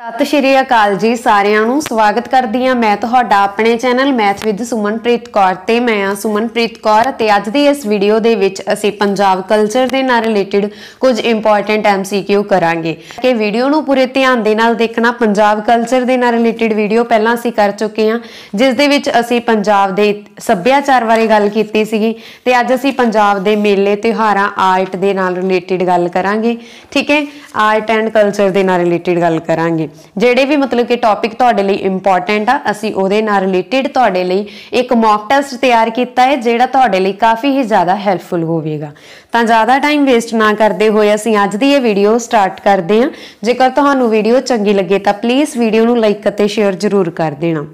ਸਤਿ ਸ਼੍ਰੀ ਅਕਾਲ ਜੀ ਸਾਰਿਆਂ ਨੂੰ ਸਵਾਗਤ ਕਰਦੀ ਆ ਮੈਂ ਤੁਹਾਡਾ ਆਪਣੇ channel math with Sumanpreet Kaur ਤੇ ਮੈਂ ਆ ਸੁਮਨਪ੍ਰੀਤ ਕੌਰ ਤੇ ਅੱਜ ਦੀ ਇਸ ਵੀਡੀਓ ਦੇ ਵਿੱਚ ਅਸੀਂ ਪੰਜਾਬ ਕਲਚਰ ਦੇ ਨਾਲ ਰਿਲੇਟਡ ਕੁਝ ਇੰਪੋਰਟੈਂਟ ਐਮਸੀਕਿਊ ਕਰਾਂਗੇ ਕਿ ਵੀਡੀਓ ਨੂੰ ਪੂਰੇ ਧਿਆਨ ਦੇ ਨਾਲ ਦੇਖਣਾ ਪੰਜਾਬ ਕਲਚਰ ਦੇ ਨਾਲ ਰਿਲੇਟਡ ਵੀਡੀਓ ਪਹਿਲਾਂ ਅਸੀਂ ਕਰ ਚੁੱਕੇ ਆ ਜਿਸ ਦੇ ਵਿੱਚ ਅਸੀਂ ਪੰਜਾਬ ਦੇ ਸੱਭਿਆਚਾਰ ਬਾਰੇ ਗੱਲ ਕੀਤੀ ਸੀਗੀ ਤੇ ਅੱਜ ਅਸੀਂ ਪੰਜਾਬ ਦੇ ਮੇਲੇ ਤਿਉਹਾਰਾਂ ਆਰਟ ਦੇ ਨਾਲ ਰਿਲੇਟਡ ਗੱਲ ਕਰਾਂਗੇ ਠੀਕ ਹੈ ਆਰਟ ਐਂਡ ਕਲਚਰ ਦੇ ਨਾਲ ਰਿਲੇਟਡ ਗੱਲ ਕਰਾਂਗੇ ਕਰਾਂਗੇ ਜਿਹੜੇ ਵੀ ਮਤਲਬ ਕਿ ਟੌਪਿਕ ਤੁਹਾਡੇ ਲਈ ਇੰਪੋਰਟੈਂਟ ਆ ਅਸੀਂ ਉਹਦੇ ਨਾਲ ਰਿਲੇਟਡ ਤੁਹਾਡੇ ਲਈ ਇੱਕ ਮੌਕ ਟੈਸਟ ਤਿਆਰ ਕੀਤਾ ਹੈ ਜਿਹੜਾ ਤੁਹਾਡੇ ਲਈ ਕਾਫੀ ਹੀ ਜ਼ਿਆਦਾ ਹੈਲਪਫੁਲ ਹੋਵੇਗਾ ਤਾਂ ਜ਼ਿਆਦਾ ਟਾਈਮ ਵੇਸਟ ਨਾ ਕਰਦੇ ਹੋਏ ਅਸੀਂ ਅੱਜ ਦੀ ਇਹ ਵੀਡੀਓ ਸਟਾਰਟ ਕਰਦੇ ਹਾਂ ਜੇਕਰ ਤੁਹਾਨੂੰ ਵੀਡੀਓ ਚੰਗੀ ਲੱਗੇ ਤਾਂ ਪਲੀਜ਼ ਵੀਡੀਓ ਨੂੰ ਲਾਈਕ ਅਤੇ ਸ਼ੇਅਰ ਜ਼ਰੂਰ ਕਰ ਦੇਣਾ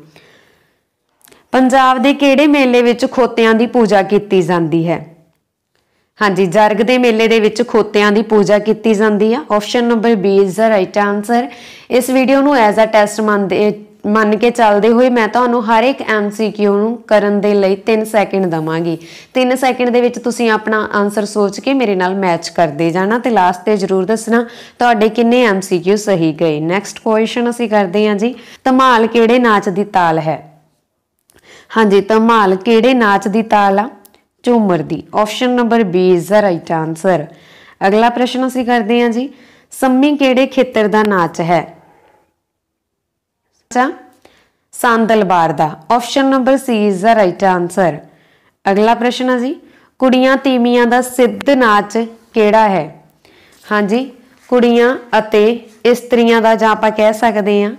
ਪੰਜਾਬ ਦੇ ਕਿਹੜੇ ਮੇਲੇ ਵਿੱਚ ਖੋਤਿਆਂ ਦੀ ਪੂਜਾ ਕੀਤੀ ਜਾਂਦੀ ਹੈ ਹਾਂਜੀ ਜਰਗ ਦੇ ਮੇਲੇ ਦੇ ਵਿੱਚ ਖੋਤਿਆਂ ਦੀ ਪੂਜਾ ਕੀਤੀ ਜਾਂਦੀ ਆ option number B is the right answer ਇਸ ਵੀਡੀਓ ਨੂੰ ਐਜ਼ ਅ ਟੈਸਟ ਮੰਨਦੇ ਮੰਨ ਕੇ ਚੱਲਦੇ ਹੋਏ ਮੈਂ ਤੁਹਾਨੂੰ ਹਰ ਇੱਕ ਐਮਸੀਕਿਊ ਨੂੰ ਕਰਨ ਦੇ ਲਈ 3 ਸੈਕਿੰਡ ਦਵਾਂਗੀ 3 ਸੈਕਿੰਡ ਦੇ ਵਿੱਚ ਤੁਸੀਂ ਆਪਣਾ ਆਨਸਰ ਸੋਚ ਕੇ ਮੇਰੇ ਨਾਲ ਮੈਚ ਕਰਦੇ ਜਾਣਾ ਤੇ ਲਾਸਟ ਤੇ ਜ਼ਰੂਰ ਦੱਸਣਾ ਤੁਹਾਡੇ ਕਿੰਨੇ ਐਮਸੀਕਿਊ ਸਹੀ ਗਏ ਨੈਕਸਟ ਕੁਐਸਚਨ ਅਸੀਂ ਕਰਦੇ ਹਾਂ ਜੀ ਧਮਾਲ ਕਿਹੜੇ ਨਾਚ ਦੀ ਤਾਲ ਹੈ ਹਾਂਜੀ ਧਮਾਲ ਕਿਹੜੇ ਨਾਚ ਦੀ ਤਾਲ ਆ ਝੂਮਰ ਦੀ option number B is the right answer ਅਗਲਾ ਪ੍ਰਸ਼ਨ ਅਸੀਂ ਕਰਦੇ ਹਾਂ ਜੀ ਸੰਮੀ ਕਿਹੜੇ ਖੇਤਰ ਦਾ ਨਾਚ ਹੈ ਅੱਛਾ ਸੰਦਲਬਾਰ ਦਾ option number C is the right answer ਅਗਲਾ ਪ੍ਰਸ਼ਨ ਹੈ ਜੀ ਕੁੜੀਆਂ ਤੀਮੀਆਂ ਦਾ ਸਿੱਧ ਨਾਚ ਕਿਹੜਾ ਹੈ ਹਾਂਜੀ ਕੁੜੀਆਂ ਅਤੇ ਇਸਤਰੀਆਂ ਦਾ ਜਾਂ ਆਪਾਂ ਕਹਿ ਸਕਦੇ ਹਾਂ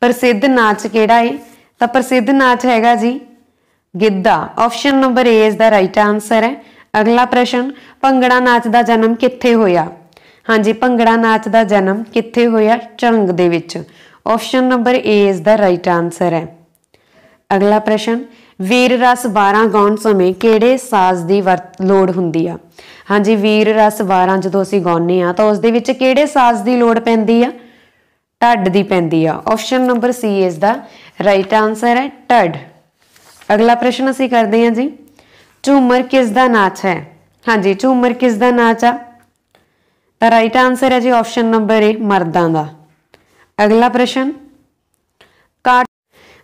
ਪ੍ਰਸਿੱਧ ਨਾਚ ਕਿਹੜਾ ਹੈ ਤਾਂ ਪ੍ਰਸਿੱਧ ਨਾਚ ਹੈਗਾ ਜੀ Giddha option number A is the right answer ਹੈ ਅਗਲਾ ਪ੍ਰਸ਼ਨ ਭੰਗੜਾ ਨਾਚ ਦਾ ਜਨਮ ਕਿੱਥੇ ਹੋਇਆ ਹਾਂਜੀ ਭੰਗੜਾ ਨਾਚ ਦਾ ਜਨਮ ਕਿੱਥੇ ਹੋਇਆ ਚੰਗ ਦੇ ਵਿੱਚ option number A is the right answer ਹੈ ਅਗਲਾ ਪ੍ਰਸ਼ਨ ਵੀਰ ਰਸ 12 ਗਾਉਣ ਸਮੇਂ ਕਿਹੜੇ ਸਾਜ਼ ਦੀ ਲੋੜ ਹੁੰਦੀ ਆ ਹਾਂਜੀ ਵੀਰ ਰਸ 12 ਜਦੋਂ ਅਸੀਂ ਗਾਉਂਦੇ ਆ ਤਾਂ ਉਸ ਦੇ ਵਿੱਚ ਕਿਹੜੇ ਸਾਜ਼ ਦੀ ਲੋੜ ਪੈਂਦੀ ਆ ਢੱਡ ਦੀ ਪੈਂਦੀ ਆ ਆਪਸ਼ਨ ਨੰਬਰ C ਇਸ ਦਾ ਰਾਈਟ ਆਨਸਰ ਹੈ ਢੱਡ ਅਗਲਾ ਪ੍ਰਸ਼ਨ ਅਸੀਂ ਕਰਦੇ ਹਾਂ ਜੀ ਝੂਮਰ ਕਿਸ ਦਾ ਨਾਚ ਹੈ ਹਾਂਜੀ ਝੂਮਰ ਕਿਸ ਦਾ ਨਾਚ ਆ ਤਾਂ ਰਾਈਟ ਆਨਸਰ ਹੈ ਜੀ ਆਪਸ਼ਨ ਨੰਬਰ ਏ ਮਰਦਾਂ ਦਾ ਅਗਲਾ ਪ੍ਰਸ਼ਨ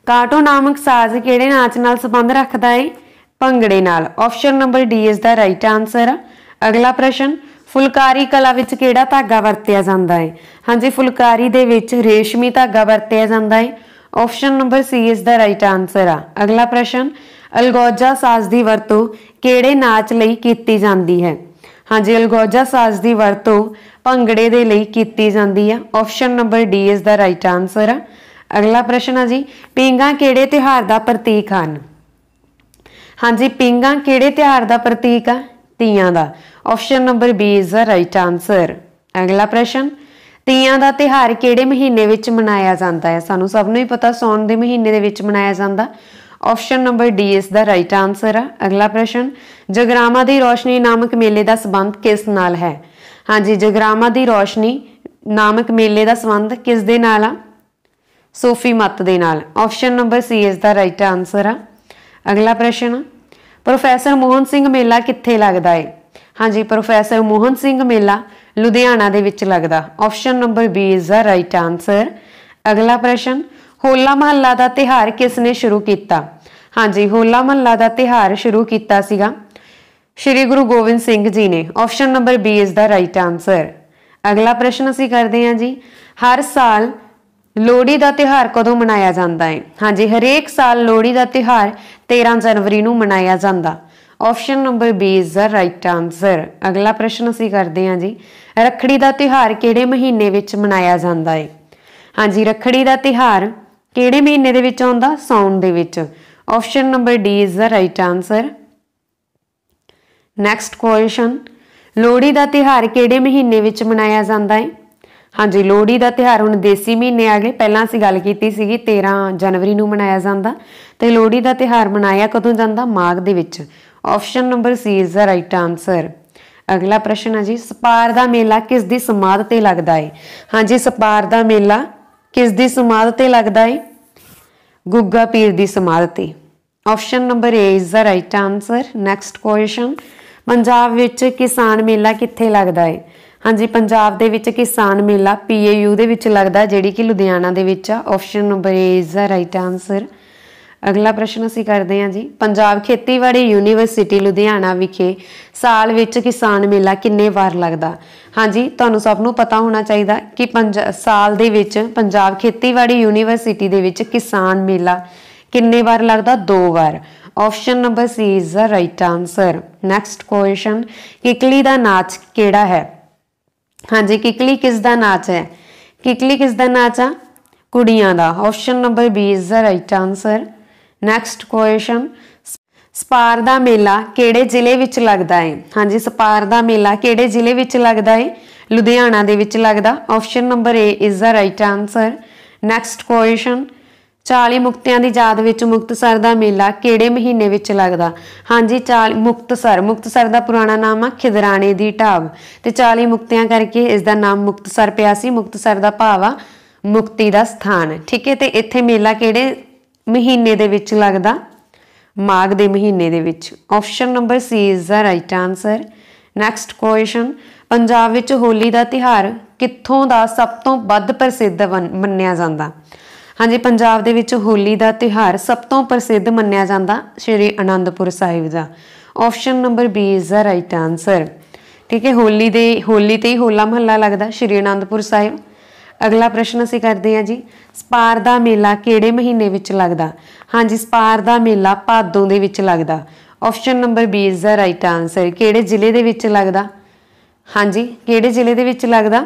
ਕਾਟੋ ਨਾਮਕ ਸਾਜ਼ ਕਿਹੜੇ ਨਾਚ ਨਾਲ ਸੰਬੰਧ ਰੱਖਦਾ ਹੈ ਭੰਗੜੇ ਨਾਲ option number D is the right answer ਅਗਲਾ ਪ੍ਰਸ਼ਨ ਫੁਲਕਾਰੀ ਕਲਾ ਵਿੱਚ ਕਿਹੜਾ ਧਾਗਾ ਵਰਤਿਆ ਜਾਂਦਾ ਹੈ ਹਾਂਜੀ ਫੁਲਕਾਰੀ ਦੇ ਵਿੱਚ ਰੇਸ਼ਮੀ ਧਾਗਾ ਵਰਤਿਆ ਜਾਂਦਾ ਹੈ ਆਪਸ਼ਨ ਨੰਬਰ ਸੀ ਇਸ ਦਾ ਰਾਈਟ ਆਨਸਰ ਆ ਅਗਲਾ ਪ੍ਰਸ਼ਨ ਅਲਗੋਜਾ ਸਾਜ਼ ਦੀ ਵਰਤੋਂ ਕਿਹੜੇ ਨਾਚ ਲਈ ਕੀਤੀ ਜਾਂਦੀ ਹੈ ਹਾਂਜੀ ਅਲਗੋਜਾ ਸਾਜ਼ ਦੀ ਵਰਤੋਂ ਭੰਗੜੇ ਦੇ ਲਈ ਕੀਤੀ ਜਾਂਦੀ ਆ option number D is the right answer ਆ ਅਗਲਾ ਪ੍ਰਸ਼ਨ ਆ ਜੀ ਪਿੰਗਾ ਕਿਹੜੇ ਤਿਹਾਰ ਦਾ ਪ੍ਰਤੀਕ ਹਨ ਹਾਂਜੀ ਪਿੰਗਾ ਕਿਹੜੇ ਤਿਹਾਰ ਦਾ ਪ੍ਰਤੀਕ ਆ ਤੀਆਂ ਦਾ option number B is the right answer ਅਗਲਾ ਪ੍ਰਸ਼ਨ ਤੀਆਂ ਦਾ ਤਿਹਾਰ ਕਿਹੜੇ ਮਹੀਨੇ ਵਿੱਚ ਮਨਾਇਆ ਜਾਂਦਾ ਹੈ ਸਾਨੂੰ ਸਭ ਨੂੰ ਹੀ ਪਤਾ ਸੌਣ ਦੇ ਮਹੀਨੇ ਦੇ ਵਿੱਚ ਮਨਾਇਆ ਜਾਂਦਾ option number D is the right answer ਹੈ ਅਗਲਾ ਪ੍ਰਸ਼ਨ ਜਗਰਾਮਾ ਦੀ ਰੋਸ਼ਨੀ ਨਾਮਕ ਮੇਲੇ ਦਾ ਸਬੰਧ ਕਿਸ ਨਾਲ ਹੈ ਹਾਂਜੀ ਜਗਰਾਮਾ ਦੀ ਰੋਸ਼ਨੀ ਨਾਮਕ ਮੇਲੇ ਦਾ ਸਬੰਧ ਕਿਸ ਦੇ ਨਾਲ ਆ ਸੋਫੀ ਮੱਤ ਦੇ ਨਾਲ ਆਪਸ਼ਨ ਨੰਬਰ ਸੀ ਇਸ ਦਾ ਰਾਈਟ ਆਨਸਰ ਆ ਅਗਲਾ ਪ੍ਰਸ਼ਨ ਪ੍ਰੋਫੈਸਰ ਮੋਹਨ ਸਿੰਘ ਮੇਲਾ ਕਿੱਥੇ ਲੱਗਦਾ ਹੈ ਹਾਂਜੀ ਪ੍ਰੋਫੈਸਰ ਮੋਹਨ ਸਿੰਘ ਮੇਲਾ ਲੁਧਿਆਣਾ ਦੇ ਵਿੱਚ ਲੱਗਦਾ option number B is the right answer ਅਗਲਾ ਪ੍ਰਸ਼ਨ ਹੋਲਾ ਮਹੱਲਾ ਦਾ ਤਿਹਾਰ ਕਿਸ ਨੇ ਸ਼ੁਰੂ ਕੀਤਾ ਹਾਂਜੀ ਹੋਲਾ ਮਹੱਲਾ ਦਾ ਤਿਹਾਰ ਸ਼ੁਰੂ ਕੀਤਾ ਸੀਗਾ ਸ਼੍ਰੀ ਗੁਰੂ ਗੋਬਿੰਦ ਸਿੰਘ ਜੀ ਨੇ option number B is the right answer ਅਗਲਾ ਪ੍ਰਸ਼ਨ ਅਸੀਂ ਕਰਦੇ ਹਾਂ ਜੀ ਹਰ ਸਾਲ ਲੋਹੜੀ ਦਾ ਤਿਹਾਰ ਕਦੋਂ ਮਨਾਇਆ ਜਾਂਦਾ ਹੈ ਹਾਂਜੀ ਹਰੇਕ ਸਾਲ ਲੋਹੜੀ ਦਾ ਤਿਹਾਰ 13 ਜਨਵਰੀ ਨੂੰ ਮਨਾਇਆ ਜਾਂਦਾ option number B is the right answer ਅਗਲਾ ਪ੍ਰਸ਼ਨ ਅਸੀਂ ਕਰਦੇ ਹਾਂ ਜੀ ਰੱਖੜੀ ਦਾ ਤਿਹਾਰ ਕਿਹੜੇ ਮਹੀਨੇ ਵਿੱਚ ਮਨਾਇਆ ਜਾਂਦਾ ਹੈ ਹਾਂਜੀ ਰੱਖੜੀ ਦਾ ਤਿਹਾਰ ਕਿਹੜੇ ਮਹੀਨੇ ਦੇ ਵਿੱਚ ਆਉਂਦਾ ਸਾਉਣ ਦੇ ਵਿੱਚ option number D is the right answer next question Lohri ਦਾ ਤਿਹਾਰ ਕਿਹੜੇ ਮਹੀਨੇ ਵਿੱਚ ਮਨਾਇਆ ਜਾਂਦਾ ਹੈ ਹਾਂਜੀ ਲੋਹੜੀ ਦਾ ਤਿਹਾਰ ਹੁਣ ਦੇਸੀ ਮਹੀਨੇ ਆ ਗਏ ਪਹਿਲਾਂ ਅਸੀਂ ਗੱਲ ਕੀਤੀ ਸੀਗੀ 13 ਜਨਵਰੀ ਨੂੰ ਮਨਾਇਆ ਜਾਂਦਾ ਤੇ ਲੋਹੜੀ ਦਾ ਤਿਹਾਰ ਮਨਾਇਆ ਕਦੋਂ ਜਾਂਦਾ ਮਾਘ ਦੇ ਵਿੱਚ option number C is the right answer ਅਗਲਾ ਪ੍ਰਸ਼ਨ ਹੈ ਜੀ ਸਪਾਰ ਦਾ ਮੇਲਾ ਕਿਸ ਦੀ ਸਮਾਧ ਤੇ ਲੱਗਦਾ ਹੈ ਹਾਂਜੀ ਸਪਾਰ ਦਾ ਮੇਲਾ ਕਿਸ ਦੀ ਸਮਾਧ ਤੇ ਲੱਗਦਾ ਹੈ ਗੁੱਗਾ ਪੀਰ ਦੀ ਸਮਾਧ ਤੇ option number A is the right answer next question Punjab ਵਿੱਚ ਕਿਸਾਨ ਮੇਲਾ ਕਿੱਥੇ ਲੱਗਦਾ ਹੈ ਹਾਂਜੀ ਪੰਜਾਬ ਦੇ ਵਿੱਚ ਕਿਸਾਨ ਮੇਲਾ ਪੀਏਯੂ ਦੇ ਵਿੱਚ ਲੱਗਦਾ ਜਿਹੜੀ ਕਿ ਲੁਧਿਆਣਾ ਦੇ ਵਿੱਚ ਆ option number A is the right answer ਅਗਲਾ ਪ੍ਰਸ਼ਨ ਅਸੀਂ ਕਰਦੇ ਹਾਂ ਜੀ ਪੰਜਾਬ ਖੇਤੀਬਾੜੀ ਯੂਨੀਵਰਸਿਟੀ ਲੁਧਿਆਣਾ ਵਿਖੇ ਸਾਲ ਵਿੱਚ ਕਿਸਾਨ ਮੇਲਾ ਕਿੰਨੇ ਵਾਰ ਲੱਗਦਾ ਹਾਂਜੀ ਤੁਹਾਨੂੰ ਸਭ ਨੂੰ ਪਤਾ ਹੋਣਾ ਚਾਹੀਦਾ ਕਿ ਸਾਲ ਦੇ ਵਿੱਚ ਪੰਜਾਬ ਖੇਤੀਬਾੜੀ ਯੂਨੀਵਰਸਿਟੀ ਦੇ ਵਿੱਚ ਕਿਸਾਨ ਮੇਲਾ ਕਿੰਨੇ ਵਾਰ ਲੱਗਦਾ ਦੋ ਵਾਰ option number C is the right answer next question Kikli ਦਾ ਨਾਚ ਕਿਹੜਾ ਹੈ ਹਾਂਜੀ ਕਿਕਲੀ ਕਿਸ ਦਾ ਨਾਚ ਹੈ ਕਿਕਲੀ ਕਿਸ ਦਾ ਨਾਚ ਆ ਕੁੜੀਆਂ ਦਾ option number B is the right answer next question ਸਪਾਰ ਦਾ ਮੇਲਾ ਕਿਹੜੇ ਜ਼ਿਲ੍ਹੇ ਵਿੱਚ ਲੱਗਦਾ ਹੈ ਹਾਂਜੀ ਸਪਾਰ ਦਾ ਮੇਲਾ ਕਿਹੜੇ ਜ਼ਿਲ੍ਹੇ ਵਿੱਚ ਲੱਗਦਾ ਹੈ ਲੁਧਿਆਣਾ ਦੇ ਵਿੱਚ ਲੱਗਦਾ option number A is the right answer next question 40 ਮੁਕਤਿਆਂ ਦੀ ਯਾਦ ਵਿੱਚ ਮੁਕਤਸਰ ਦਾ ਮੇਲਾ ਕਿਹੜੇ ਮਹੀਨੇ ਵਿੱਚ ਲੱਗਦਾ ਹਾਂਜੀ 40 ਮੁਕਤਸਰ ਮੁਕਤਸਰ ਦਾ ਪੁਰਾਣਾ ਨਾਮ ਆ ਖਿਦਰਾਣੇ ਦੀ ਢਾਬ ਤੇ 40 ਮੁਕਤਿਆਂ ਕਰਕੇ ਇਸ ਦਾ ਨਾਮ ਮੁਕਤਸਰ ਪਿਆ ਸੀ ਮੁਕਤਸਰ ਦਾ ਭਾਵ ਆ ਮੁਕਤੀ ਦਾ ਸਥਾਨ ਠੀਕ ਹੈ ਤੇ ਇੱਥੇ ਮੇਲਾ ਕਿਹੜੇ ਮਹੀਨੇ ਦੇ ਵਿੱਚ ਲੱਗਦਾ ਮਾਘ ਦੇ ਮਹੀਨੇ ਦੇ ਵਿੱਚ option number C is the right answer next question Punjab ਵਿੱਚ ਹੋਲੀ ਦਾ ਤਿਹਾਰ ਕਿੱਥੋਂ ਦਾ ਸਭ ਤੋਂ ਵੱਧ ਪ੍ਰਸਿੱਧ ਮੰਨਿਆ ਜਾਂਦਾ ਹਾਂਜੀ ਪੰਜਾਬ ਦੇ ਵਿੱਚ ਹੋਲੀ ਦਾ ਤਿਹਾਰ ਸਭ ਤੋਂ ਪ੍ਰਸਿੱਧ ਮੰਨਿਆ ਜਾਂਦਾ ਸ਼੍ਰੀ ਅਨੰਦਪੁਰ ਸਾਹਿਬ ਦਾ option number B is the right answer ਠੀਕ ਹੈ ਹੋਲੀ ਦੇ ਹੋਲੀ ਤੇ ਹੀ ਹੋਲਾ ਮਹੱਲਾ ਲੱਗਦਾ ਸ਼੍ਰੀ ਅਨੰਦਪੁਰ ਸਾਹਿਬ ਅਗਲਾ ਪ੍ਰਸ਼ਨ ਅਸੀਂ ਕਰਦੇ ਹਾਂ ਜੀ ਸਪਾਰ ਦਾ ਮੇਲਾ ਕਿਹੜੇ ਮਹੀਨੇ ਵਿੱਚ ਲੱਗਦਾ ਹਾਂਜੀ ਸਪਾਰ ਦਾ ਮੇਲਾ ਭਾਦੋਂ ਦੇ ਵਿੱਚ ਲੱਗਦਾ option number B is the right answer ਕਿਹੜੇ ਜ਼ਿਲ੍ਹੇ ਦੇ ਵਿੱਚ ਲੱਗਦਾ ਹਾਂਜੀ ਕਿਹੜੇ ਜ਼ਿਲ੍ਹੇ ਦੇ ਵਿੱਚ ਲੱਗਦਾ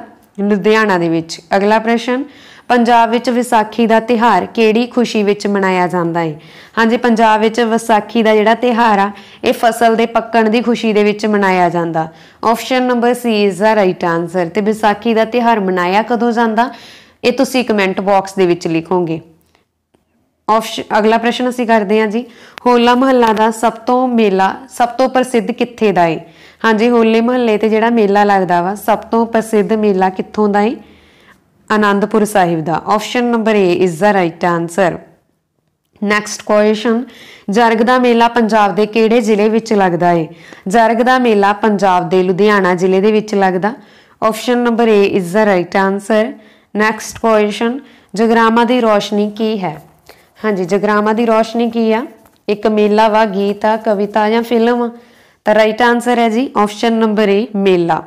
ਲੁਧਿਆਣਾ ਦੇ ਵਿੱਚ ਅਗਲਾ ਪ੍ਰਸ਼ਨ ਪੰਜਾਬ ਵਿੱਚ ਵਿਸਾਖੀ ਦਾ ਤਿਹਾਰ ਕਿਹੜੀ ਖੁਸ਼ੀ ਵਿੱਚ ਮਨਾਇਆ ਜਾਂਦਾ ਹੈ ਹਾਂਜੀ ਪੰਜਾਬ ਵਿੱਚ ਵਿਸਾਖੀ ਦਾ ਜਿਹੜਾ ਤਿਹਾਰ ਆ ਇਹ ਫਸਲ ਦੇ ਪੱਕਣ ਦੀ ਖੁਸ਼ੀ ਦੇ ਵਿੱਚ ਮਨਾਇਆ ਜਾਂਦਾ option number C is the right answer ਤੇ ਵਿਸਾਖੀ ਦਾ ਤਿਹਾਰ ਮਨਾਇਆ ਕਦੋਂ ਜਾਂਦਾ ਇਹ ਤੁਸੀਂ ਕਮੈਂਟ ਬਾਕਸ ਦੇ ਵਿੱਚ ਲਿਖੋਗੇ ਆਪਸ਼ਨ ਅਗਲਾ ਪ੍ਰਸ਼ਨ ਅਸੀਂ ਕਰਦੇ ਹਾਂ ਜੀ ਹੋਲਾ ਮਹੱਲਾ ਦਾ ਸਭ ਤੋਂ ਮੇਲਾ ਸਭ ਤੋਂ ਪ੍ਰਸਿੱਧ ਕਿੱਥੇ ਦਾ ਹੈ ਹਾਂਜੀ ਹੋਲੇ ਮਹੱਲੇ ਤੇ ਜਿਹੜਾ ਮੇਲਾ ਲੱਗਦਾ ਵਾ ਸਭ ਤੋਂ ਪ੍ਰਸਿੱਧ ਮੇਲਾ ਕਿੱਥੋਂ ਦਾ ਹੈ ਅਨੰਦਪੁਰ ਸਾਹਿਬ ਦਾ option number A is the right answer next question Jarag ਦਾ ਮੇਲਾ ਪੰਜਾਬ ਦੇ ਕਿਹੜੇ ਜ਼ਿਲ੍ਹੇ ਵਿੱਚ ਲੱਗਦਾ ਹੈ ਜਰਗ ਦਾ ਮੇਲਾ ਪੰਜਾਬ ਦੇ ਲੁਧਿਆਣਾ ਜ਼ਿਲ੍ਹੇ ਦੇ ਵਿੱਚ ਲੱਗਦਾ option number A is the right answer next question ਜਗਰਾਮਾ ਦੀ ਰੋਸ਼ਨੀ ਕੀ ਹੈ ਹਾਂਜੀ ਜਗਰਾਮਾ ਦੀ ਰੋਸ਼ਨੀ ਕੀ ਆ ਇੱਕ ਮੇਲਾ ਵਾ ਗੀਤ ਆ ਕਵਿਤਾ ਜਾਂ ਫਿਲਮ ਤਾਂ ਰਾਈਟ ਆਨਸਰ ਹੈ ਜੀ ਆਪਸ਼ਨ ਨੰਬਰ A ਮੇਲਾ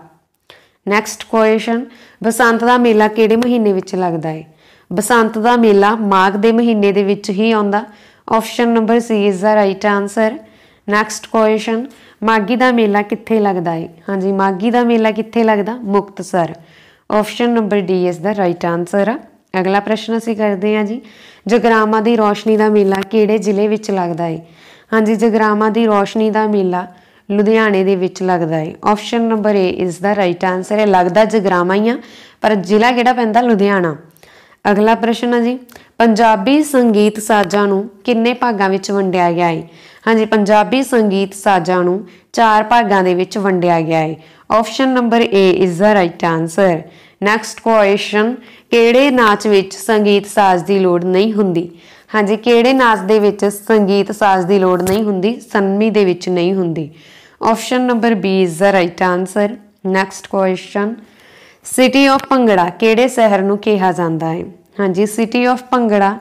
ਨੈਕਸਟ ਕੁਐਸਚਨ ਬਸੰਤ ਦਾ ਮੇਲਾ ਕਿਹੜੇ ਮਹੀਨੇ ਵਿੱਚ ਲੱਗਦਾ ਹੈ ਬਸੰਤ ਦਾ ਮੇਲਾ ਮਾਘ ਦੇ ਮਹੀਨੇ ਦੇ ਵਿੱਚ ਹੀ ਆਉਂਦਾ option number C is the right answer next question Maghi ਦਾ ਮੇਲਾ ਕਿੱਥੇ ਲੱਗਦਾ ਹੈ ਹਾਂਜੀ ਮਾਗੀ ਦਾ ਮੇਲਾ ਕਿੱਥੇ ਲੱਗਦਾ Muktsar option number D is the right answer ਅਗਲਾ ਪ੍ਰਸ਼ਨ ਅਸੀਂ ਕਰਦੇ ਹਾਂ ਜੀ ਜਗਰਾਮਾ ਦੀ ਰੋਸ਼ਨੀ ਦਾ ਮੇਲਾ ਕਿਹੜੇ ਜ਼ਿਲ੍ਹੇ ਵਿੱਚ ਲੱਗਦਾ ਹੈ ਹਾਂਜੀ ਜਗਰਾਮਾ ਦੀ ਰੋਸ਼ਨੀ ਦਾ ਮੇਲਾ ਲੁਧਿਆਣੇ ਦੇ ਵਿੱਚ ਲੱਗਦਾ ਹੈ option number A is the right answer ਹੈ ਲੱਗਦਾ ਜਗਰਾਵਾ ਹੀ ਆ ਪਰ ਜ਼ਿਲ੍ਹਾ ਕਿਹੜਾ ਪੈਂਦਾ ਲੁਧਿਆਣਾ ਅਗਲਾ ਪ੍ਰਸ਼ਨ ਹੈ ਜੀ ਪੰਜਾਬੀ ਸੰਗੀਤ ਸਾਜ਼ਾਂ ਨੂੰ ਕਿੰਨੇ ਭਾਗਾਂ ਵਿੱਚ ਵੰਡਿਆ ਗਿਆ ਹੈ ਹਾਂਜੀ ਪੰਜਾਬੀ ਸੰਗੀਤ ਸਾਜ਼ਾਂ ਨੂੰ ਚਾਰ ਭਾਗਾਂ ਦੇ ਵਿੱਚ ਵੰਡਿਆ ਗਿਆ ਹੈ option number A is the right answer next question ਕਿਹੜੇ ਨਾਚ ਵਿੱਚ ਸੰਗੀਤ ਸਾਜ਼ ਦੀ ਲੋੜ ਨਹੀਂ ਹੁੰਦੀ ਹਾਂਜੀ ਕਿਹੜੇ ਨਾਚ ਦੇ ਵਿੱਚ ਸੰਗੀਤ ਸਾਜ਼ ਦੀ ਲੋੜ ਨਹੀਂ ਹੁੰਦੀ ਸੰਮੀ ਦੇ ਵਿੱਚ ਨਹੀਂ ਹੁੰਦੀ option number B is the right answer next question city of Bhangra ਕਿਹੜੇ ਸ਼ਹਿਰ ਨੂੰ ਕਿਹਾ ਜਾਂਦਾ ਹੈ ਹਾਂਜੀ ਸਿਟੀ ਆਫ ਭੰਗੜਾ